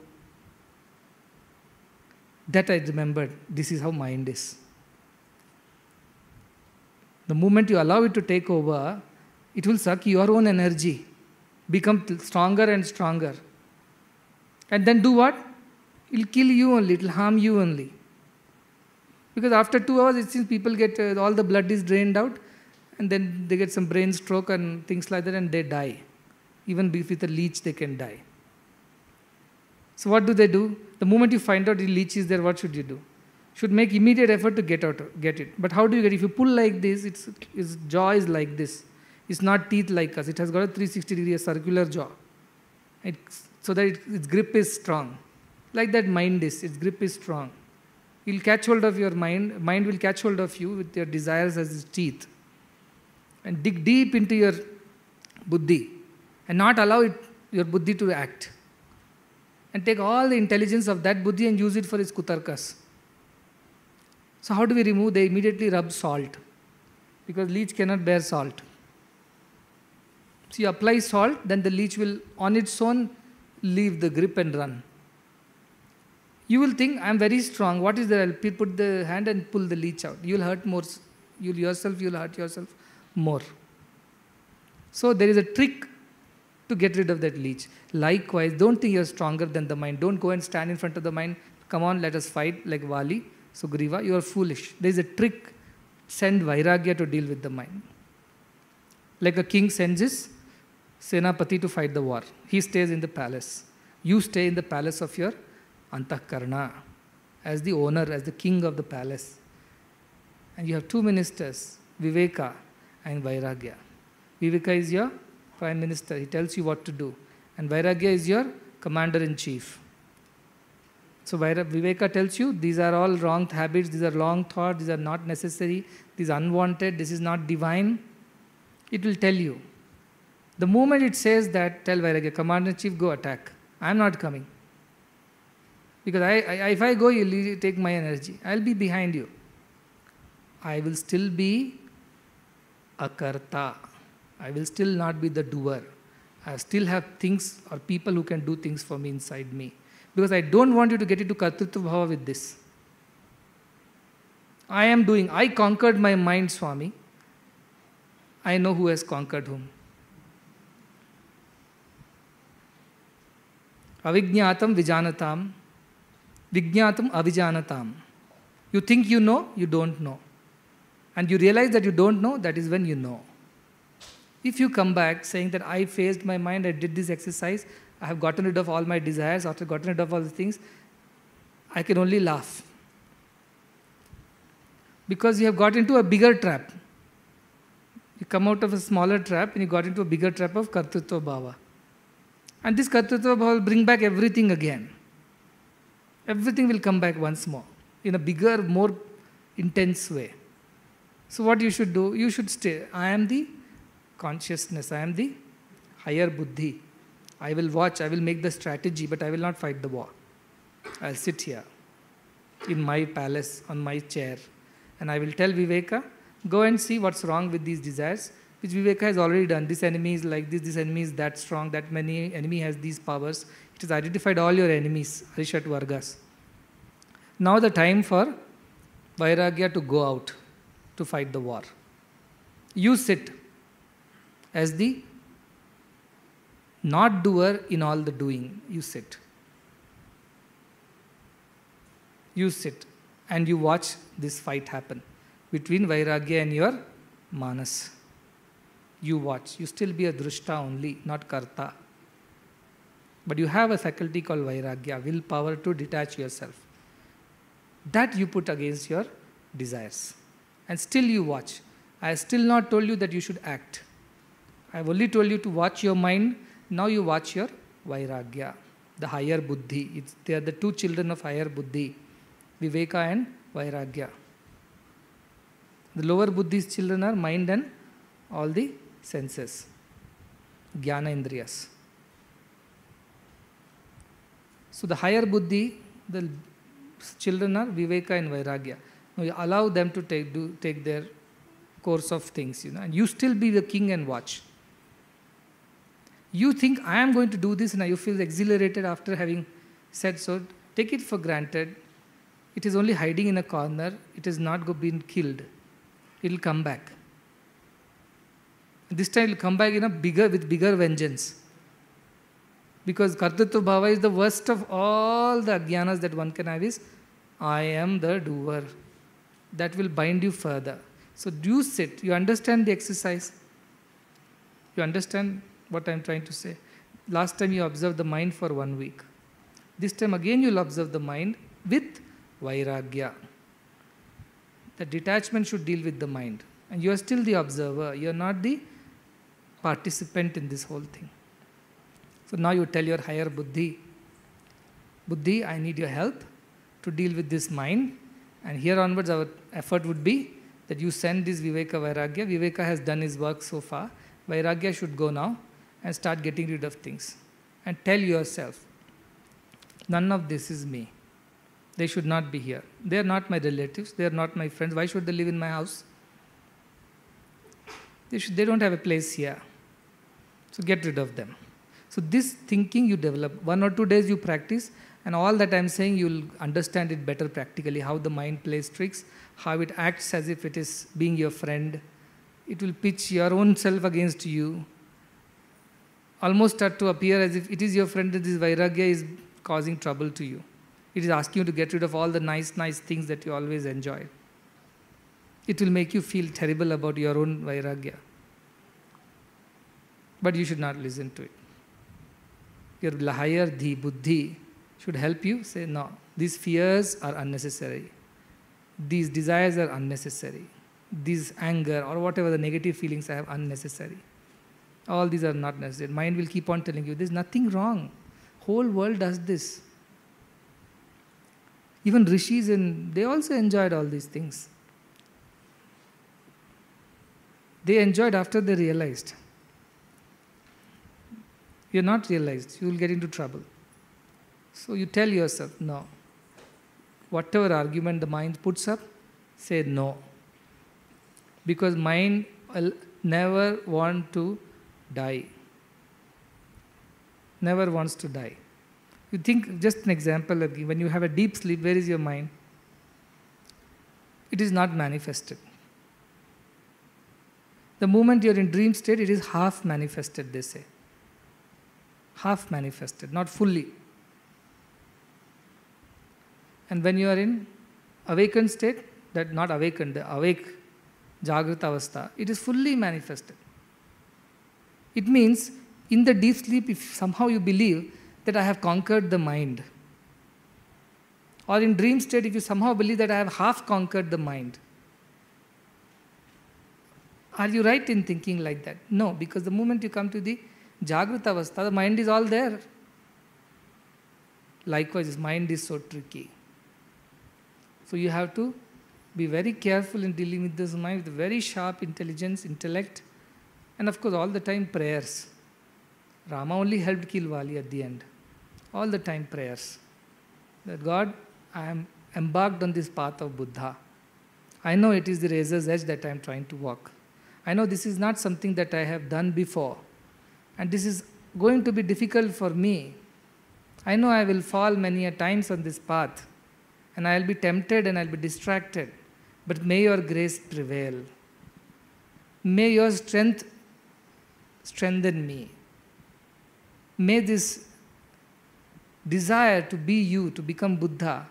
That I remembered. This is how mind is. The moment you allow it to take over, it will suck your own energy, become stronger and stronger. And then do what? It'll kill you only, it'll harm you only because after two hours it seems people get uh, all the blood is drained out and then they get some brain stroke and things like that and they die even with a leech they can die so what do they do the moment you find out the leech is there what should you do should make immediate effort to get out get it but how do you get it? if you pull like this it's its jaw is like this it's not teeth like us it has got a 360 degree circular jaw It's so that it, its grip is strong like that mind is its grip is strong will catch hold of your mind, mind will catch hold of you with your desires as its teeth. And dig deep into your buddhi and not allow it, your buddhi to act. And take all the intelligence of that buddhi and use it for its kutarkas. So, how do we remove? They immediately rub salt because leech cannot bear salt. So, you apply salt, then the leech will on its own leave the grip and run. You will think, I'm very strong. What is there? I'll put the hand and pull the leech out. You'll hurt more. You'll yourself, you'll hurt yourself more. So there is a trick to get rid of that leech. Likewise, don't think you're stronger than the mind. Don't go and stand in front of the mind. Come on, let us fight like Vali, Sugriva. You are foolish. There is a trick. Send Vairagya to deal with the mind. Like a king sends his Senapati to fight the war. He stays in the palace. You stay in the palace of your Antakarna, as the owner, as the king of the palace. And you have two ministers, Viveka and Vairagya. Viveka is your prime minister, he tells you what to do. And Vairagya is your commander in chief. So Viveka tells you these are all wrong habits, these are long thoughts, these are not necessary, these are unwanted, this is not divine. It will tell you. The moment it says that, tell Vairagya, commander in chief, go attack. I am not coming. Because I, I, if I go, you'll take my energy. I'll be behind you. I will still be a karta. I will still not be the doer. I still have things or people who can do things for me inside me. Because I don't want you to get into kartrutva bhava with this. I am doing, I conquered my mind, Swami. I know who has conquered whom. Avignyatam vijanatam Vijnatam avijanatam. You think you know, you don't know. And you realize that you don't know, that is when you know. If you come back saying that I faced my mind, I did this exercise, I have gotten rid of all my desires, after gotten rid of all the things, I can only laugh. Because you have got into a bigger trap. You come out of a smaller trap and you got into a bigger trap of Kartritva Bhava. And this Kartritva Bhava will bring back everything again everything will come back once more in a bigger, more intense way. So what you should do, you should stay. I am the consciousness, I am the higher buddhi. I will watch, I will make the strategy, but I will not fight the war. I'll sit here in my palace, on my chair, and I will tell Viveka, go and see what's wrong with these desires, which Viveka has already done. This enemy is like this, this enemy is that strong, that many enemy has these powers. It has identified all your enemies, Arishat Vargas. Now the time for Vairagya to go out to fight the war. You sit as the not doer in all the doing. You sit. You sit and you watch this fight happen between Vairagya and your Manas. You watch. You still be a drishta only, not Karta. But you have a faculty called vairagya, willpower to detach yourself. That you put against your desires. And still you watch. I still not told you that you should act. I've only told you to watch your mind. Now you watch your vairagya, the higher buddhi. It's, they are the two children of higher buddhi, Viveka and vairagya. The lower buddhi's children are mind and all the senses, jnana indriyas. So the higher buddhi, the children are viveka and vairagya. Now you allow them to take, do, take their course of things, you know, and you still be the king and watch. You think, I am going to do this, and you feel exhilarated after having said so. Take it for granted. It is only hiding in a corner. It has not been killed. It will come back. This time it will come back in a bigger, with bigger vengeance. Because Kartatva Bhava is the worst of all the adhyanas that one can have is, I am the doer. That will bind you further. So do you sit, you understand the exercise. You understand what I'm trying to say. Last time you observed the mind for one week. This time again you'll observe the mind with vairagya. The detachment should deal with the mind. And you are still the observer, you are not the participant in this whole thing. So now you tell your higher buddhi, buddhi, I need your help to deal with this mind. And here onwards, our effort would be that you send this Viveka Vairagya. Viveka has done his work so far. Vairagya should go now and start getting rid of things. And tell yourself, none of this is me. They should not be here. They are not my relatives. They are not my friends. Why should they live in my house? They, should, they don't have a place here. So get rid of them. So this thinking you develop, one or two days you practice, and all that I'm saying, you'll understand it better practically, how the mind plays tricks, how it acts as if it is being your friend. It will pitch your own self against you, almost start to appear as if it is your friend that this vairagya is causing trouble to you. It is asking you to get rid of all the nice, nice things that you always enjoy. It will make you feel terrible about your own vairagya. But you should not listen to it your higher dhi, buddhi, should help you say, no, these fears are unnecessary. These desires are unnecessary. These anger or whatever the negative feelings I have, unnecessary. All these are not necessary. Mind will keep on telling you, there's nothing wrong. Whole world does this. Even rishis, and they also enjoyed all these things. They enjoyed after they realized. You're not realized. You will get into trouble. So you tell yourself, no. Whatever argument the mind puts up, say no. Because mind will never want to die. Never wants to die. You think, just an example, when you have a deep sleep, where is your mind? It is not manifested. The moment you're in dream state, it is half manifested, they say half manifested, not fully. And when you are in awakened state, that not awakened, the awake Jagrat it is fully manifested. It means in the deep sleep, if somehow you believe that I have conquered the mind, or in dream state, if you somehow believe that I have half conquered the mind, are you right in thinking like that? No, because the moment you come to the Jagratavastha, the mind is all there. Likewise, mind is so tricky. So you have to be very careful in dealing with this mind with very sharp intelligence, intellect, and of course all the time prayers. Rama only helped Kilwali at the end. All the time prayers. That God, I am embarked on this path of Buddha. I know it is the razor's edge that I am trying to walk. I know this is not something that I have done before and this is going to be difficult for me. I know I will fall many a times on this path, and I'll be tempted and I'll be distracted. But may your grace prevail. May your strength strengthen me. May this desire to be you, to become Buddha,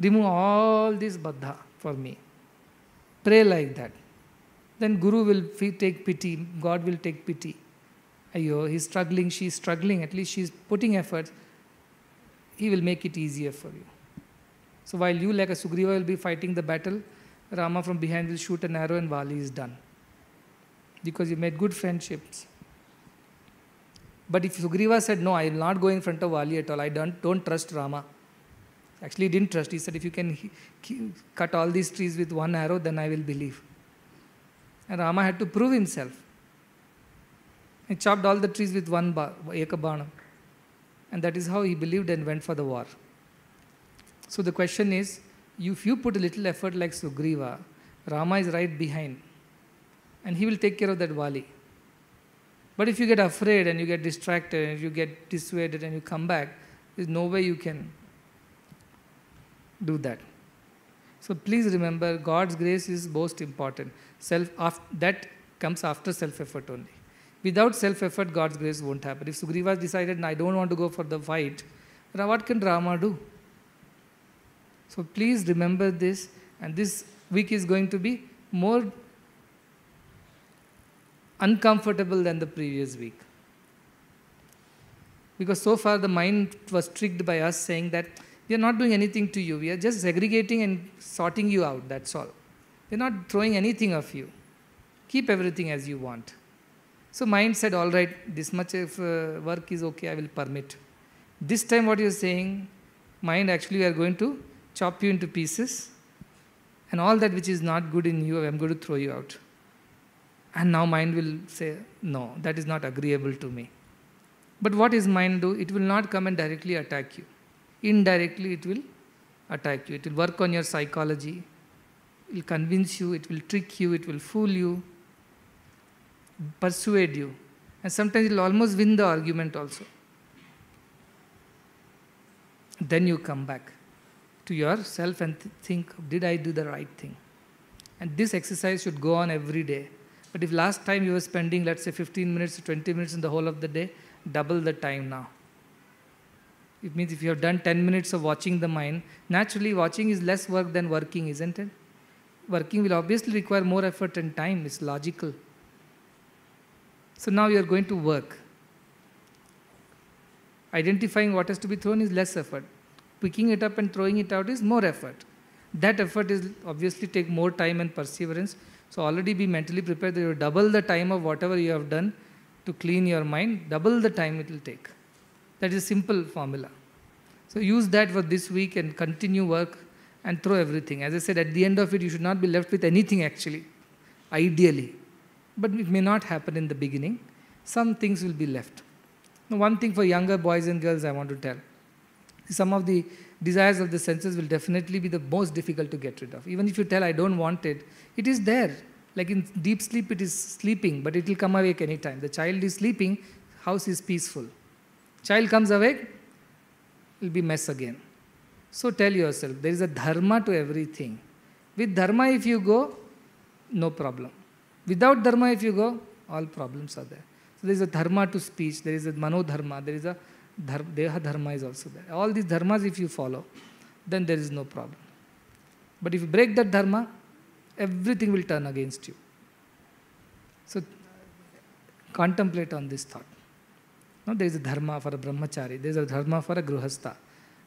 remove all this Buddha for me. Pray like that. Then Guru will take pity, God will take pity. Ayo, he's struggling, she's struggling, at least she's putting effort. He will make it easier for you. So while you, like a Sugriva, will be fighting the battle, Rama from behind will shoot an arrow and Vali is done. Because you made good friendships. But if Sugriva said, No, I will not go in front of Vali at all, I don't, don't trust Rama. Actually, he didn't trust. He said, If you can cut all these trees with one arrow, then I will believe. And Rama had to prove himself. He chopped all the trees with one ba- And that is how he believed and went for the war. So the question is if you put a little effort like Sugriva, Rama is right behind and he will take care of that valley. But if you get afraid and you get distracted and you get dissuaded and you come back, there's no way you can do that. So please remember God's grace is most important. Self, that comes after self effort only. Without self-effort, God's grace won't happen. If Sugriva decided, I don't want to go for the fight, what can Rama do? So please remember this. And this week is going to be more uncomfortable than the previous week. Because so far the mind was tricked by us saying that we are not doing anything to you. We are just segregating and sorting you out, that's all. We're not throwing anything of you. Keep everything as you want. So mind said, all right, this much of uh, work is okay, I will permit. This time what you're saying, mind actually we are going to chop you into pieces and all that which is not good in you, I'm going to throw you out. And now mind will say, no, that is not agreeable to me. But what is mind do? It will not come and directly attack you. Indirectly it will attack you. It will work on your psychology. It will convince you, it will trick you, it will fool you persuade you. And sometimes you will almost win the argument also. Then you come back to yourself and th think, did I do the right thing? And this exercise should go on every day. But if last time you were spending, let's say, 15 minutes to 20 minutes in the whole of the day, double the time now. It means if you have done 10 minutes of watching the mind, naturally watching is less work than working, isn't it? Working will obviously require more effort and time, it's logical. So now you are going to work. Identifying what has to be thrown is less effort. Picking it up and throwing it out is more effort. That effort is obviously take more time and perseverance. So already be mentally prepared that you double the time of whatever you have done to clean your mind, double the time it will take. That is a simple formula. So use that for this week and continue work and throw everything. As I said, at the end of it, you should not be left with anything actually, ideally but it may not happen in the beginning. Some things will be left. Now, one thing for younger boys and girls I want to tell. Some of the desires of the senses will definitely be the most difficult to get rid of. Even if you tell, I don't want it, it is there. Like in deep sleep, it is sleeping, but it will come awake anytime. The child is sleeping, house is peaceful. Child comes awake, it will be mess again. So tell yourself, there is a dharma to everything. With dharma, if you go, no problem. Without dharma, if you go, all problems are there. So there is a dharma to speech, there is a manodharma, there is a dharma, deha dharma is also there. All these dharmas, if you follow, then there is no problem. But if you break that dharma, everything will turn against you. So contemplate on this thought. No, there is a dharma for a brahmachari, there is a dharma for a gruhastha,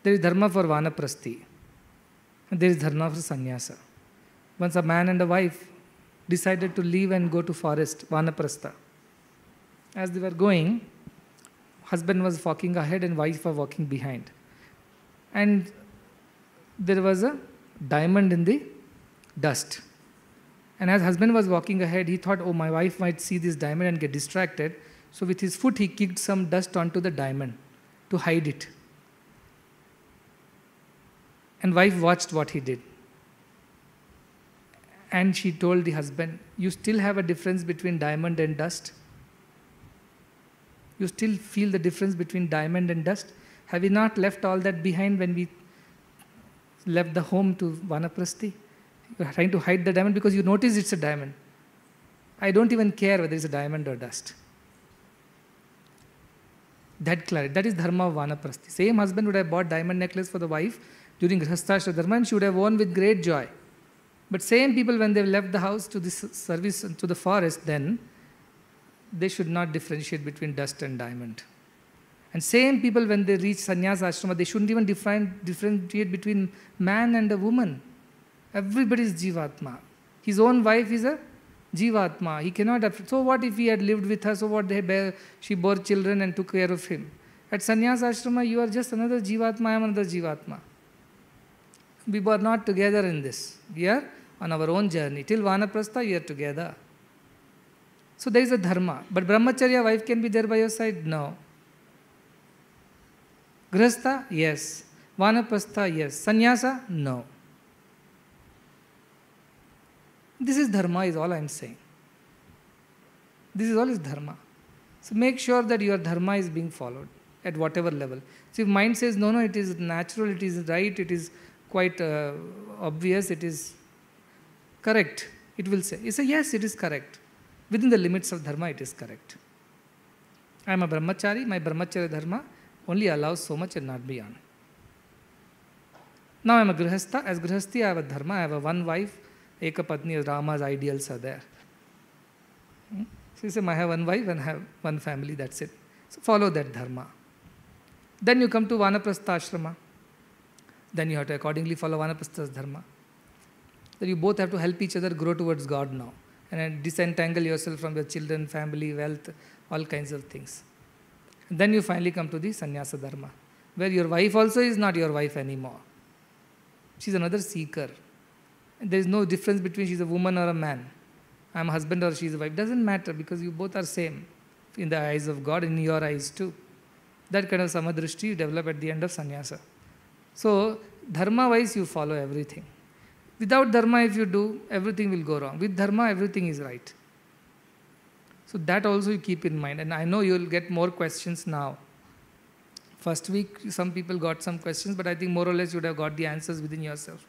there is dharma for vanaprasthi, and there is dharma for sannyasa. Once a man and a wife decided to leave and go to forest, Vanaprastha. As they were going, husband was walking ahead and wife were walking behind. And there was a diamond in the dust. And as husband was walking ahead, he thought, oh, my wife might see this diamond and get distracted. So with his foot, he kicked some dust onto the diamond to hide it. And wife watched what he did. And she told the husband, You still have a difference between diamond and dust? You still feel the difference between diamond and dust? Have we not left all that behind when we left the home to Vanaprasthi? You're trying to hide the diamond because you notice it's a diamond. I don't even care whether it's a diamond or dust. That clarity, that is dharma of Vanaprasthi. Same husband would have bought diamond necklace for the wife during Grihasthashtra dharma and she would have worn with great joy. But same people, when they left the house to the service to the forest, then they should not differentiate between dust and diamond. And same people, when they reach sannyas ashrama, they shouldn't even define, differentiate between man and a woman. Everybody is jivatma. His own wife is a jivatma. He cannot. So what if he had lived with her? So what? They bear, she bore children and took care of him. At sannyas ashrama, you are just another jivatma. I am another jivatma. We were not together in this. We are on our own journey. Till Vanaprastha, we are together. So there is a dharma. But brahmacharya wife can be there by your side? No. Grihastha? Yes. Vanaprastha? Yes. Sannyasa? No. This is dharma, is all I am saying. This is all is dharma. So make sure that your dharma is being followed at whatever level. So if mind says, no, no, it is natural, it is right, it is quite uh, obvious, it is correct, it will say. You say, yes, it is correct. Within the limits of dharma, it is correct. I am a brahmachari, my brahmacharya dharma only allows so much and not beyond. Now I am a grihastha. As grihasthi, I have a dharma, I have a one wife. ek Ekapatni, Rama's ideals are there. Hmm? So you say, I have one wife and I have one family, that's it. So follow that dharma. Then you come to Vanaprastha ashrama. Then you have to accordingly follow Vanaprastha's dharma. that you both have to help each other grow towards God now and disentangle yourself from your children, family, wealth, all kinds of things. And then you finally come to the sannyasa dharma, where your wife also is not your wife anymore. She's another seeker. And there is no difference between she's a woman or a man. I'm a husband or she's a wife. Doesn't matter because you both are same in the eyes of God, in your eyes too. That kind of samadrishti you develop at the end of sannyasa. So, dharma wise, you follow everything. Without dharma, if you do, everything will go wrong. With dharma, everything is right. So that also you keep in mind. And I know you'll get more questions now. First week, some people got some questions, but I think more or less you would have got the answers within yourself.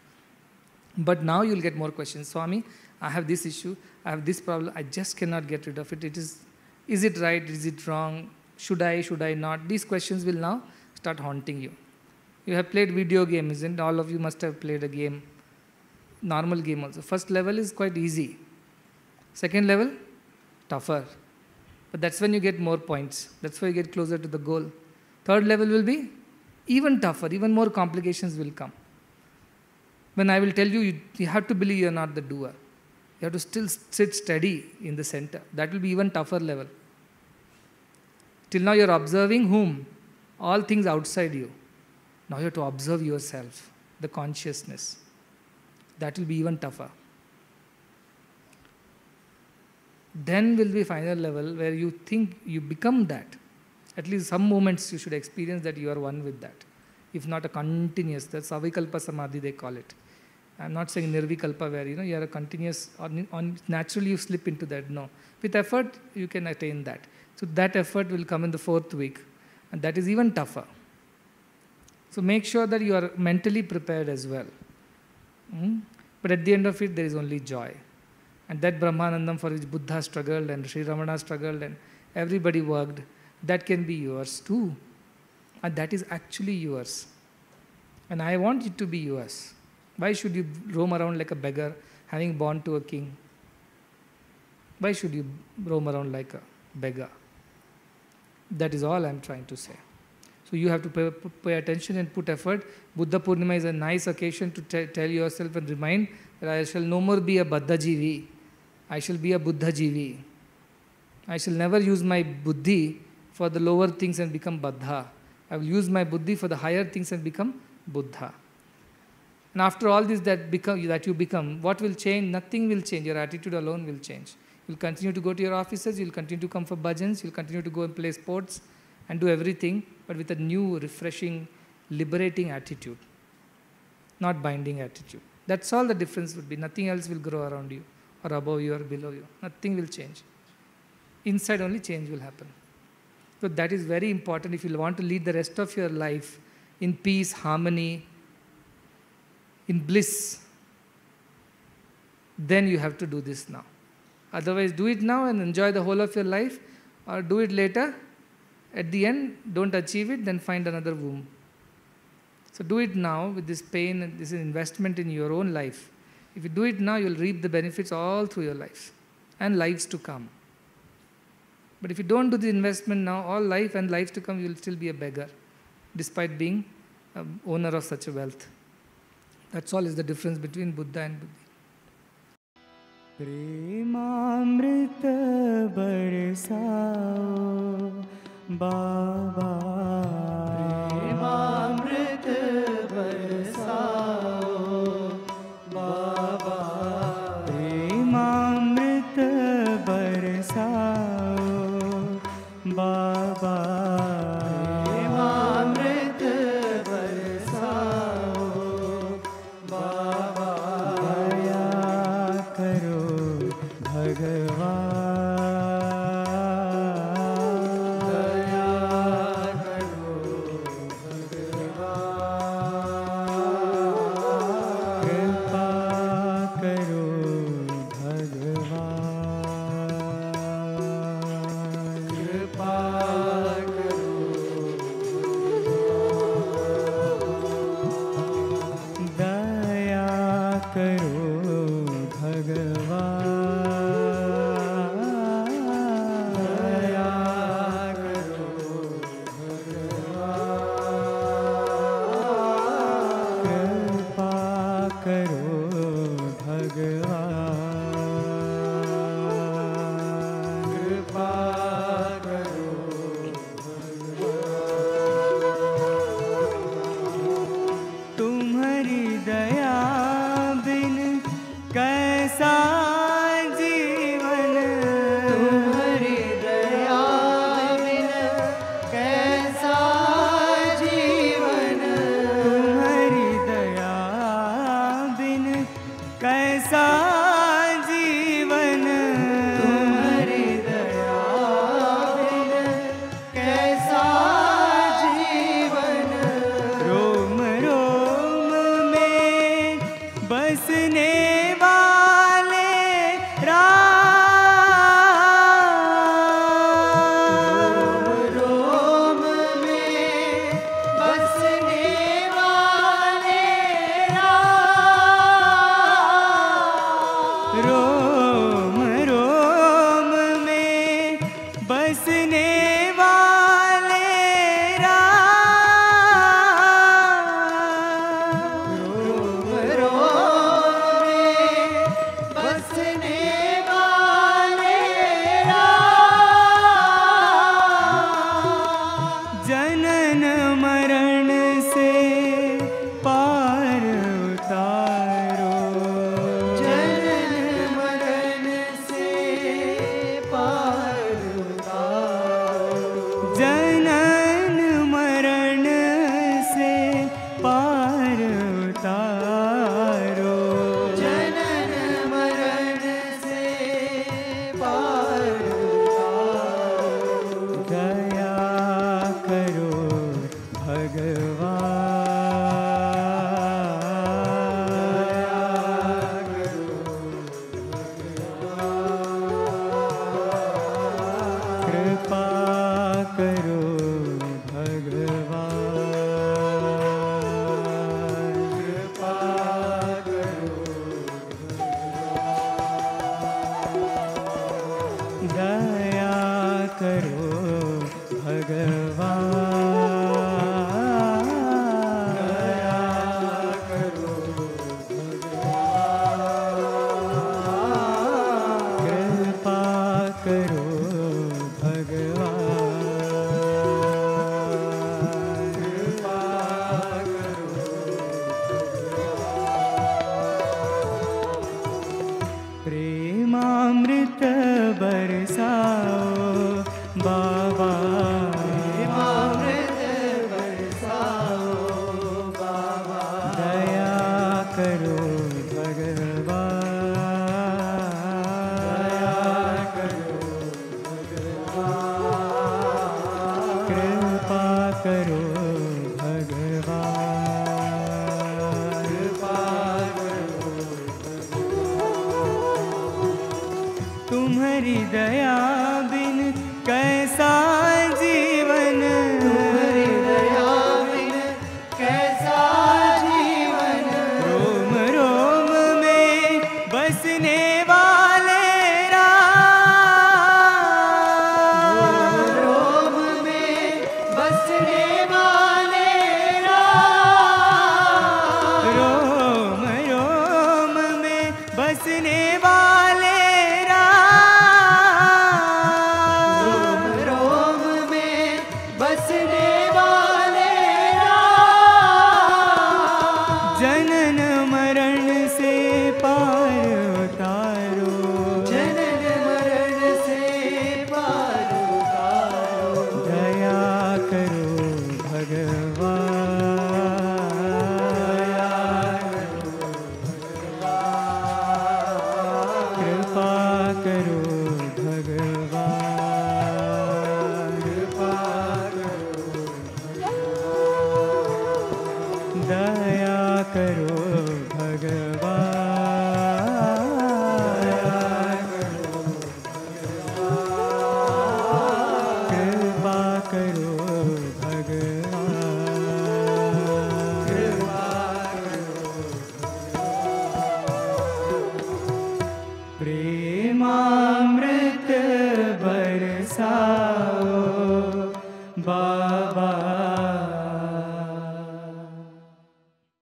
But now you'll get more questions. Swami, I have this issue, I have this problem, I just cannot get rid of it. It is, is it right, is it wrong, should I, should I not? These questions will now start haunting you. You have played video games, it? all of you must have played a game normal game also. First level is quite easy. Second level, tougher. But that's when you get more points. That's why you get closer to the goal. Third level will be even tougher, even more complications will come. When I will tell you, you, you have to believe you are not the doer. You have to still sit steady in the center. That will be even tougher level. Till now you are observing whom? All things outside you. Now you have to observe yourself, the consciousness that will be even tougher. Then will be final level where you think you become that. At least some moments you should experience that you are one with that. If not a continuous, that's avikalpa samadhi they call it. I'm not saying nirvikalpa where you know you are a continuous naturally you slip into that. No, with effort you can attain that. So that effort will come in the fourth week, and that is even tougher. So make sure that you are mentally prepared as well. Mm? But at the end of it, there is only joy. And that Brahmanandam for which Buddha struggled and Sri Ramana struggled and everybody worked, that can be yours too. And that is actually yours. And I want it to be yours. Why should you roam around like a beggar having born to a king? Why should you roam around like a beggar? That is all I'm trying to say. So you have to pay, pay attention and put effort. Buddha Purnima is a nice occasion to tell yourself and remind that I shall no more be a Badhajivi. I shall be a Buddhajivi. I shall never use my buddhi for the lower things and become Baddha. I will use my buddhi for the higher things and become Buddha. And after all this that, become, that you become, what will change? Nothing will change. Your attitude alone will change. You'll continue to go to your offices, you'll continue to come for bhajans, you'll continue to go and play sports, and do everything, but with a new, refreshing, liberating attitude, not binding attitude. That's all the difference would be. Nothing else will grow around you, or above you, or below you. Nothing will change. Inside only change will happen. So that is very important if you want to lead the rest of your life in peace, harmony, in bliss. Then you have to do this now. Otherwise, do it now and enjoy the whole of your life, or do it later at the end, don't achieve it, then find another womb. So do it now with this pain this investment in your own life. If you do it now, you'll reap the benefits all through your life and lives to come. But if you don't do the investment now, all life and lives to come, you'll still be a beggar, despite being um, owner of such a wealth. That's all is the difference between Buddha and Buddha. प्रेमामृत बरसाओ Baba. Pre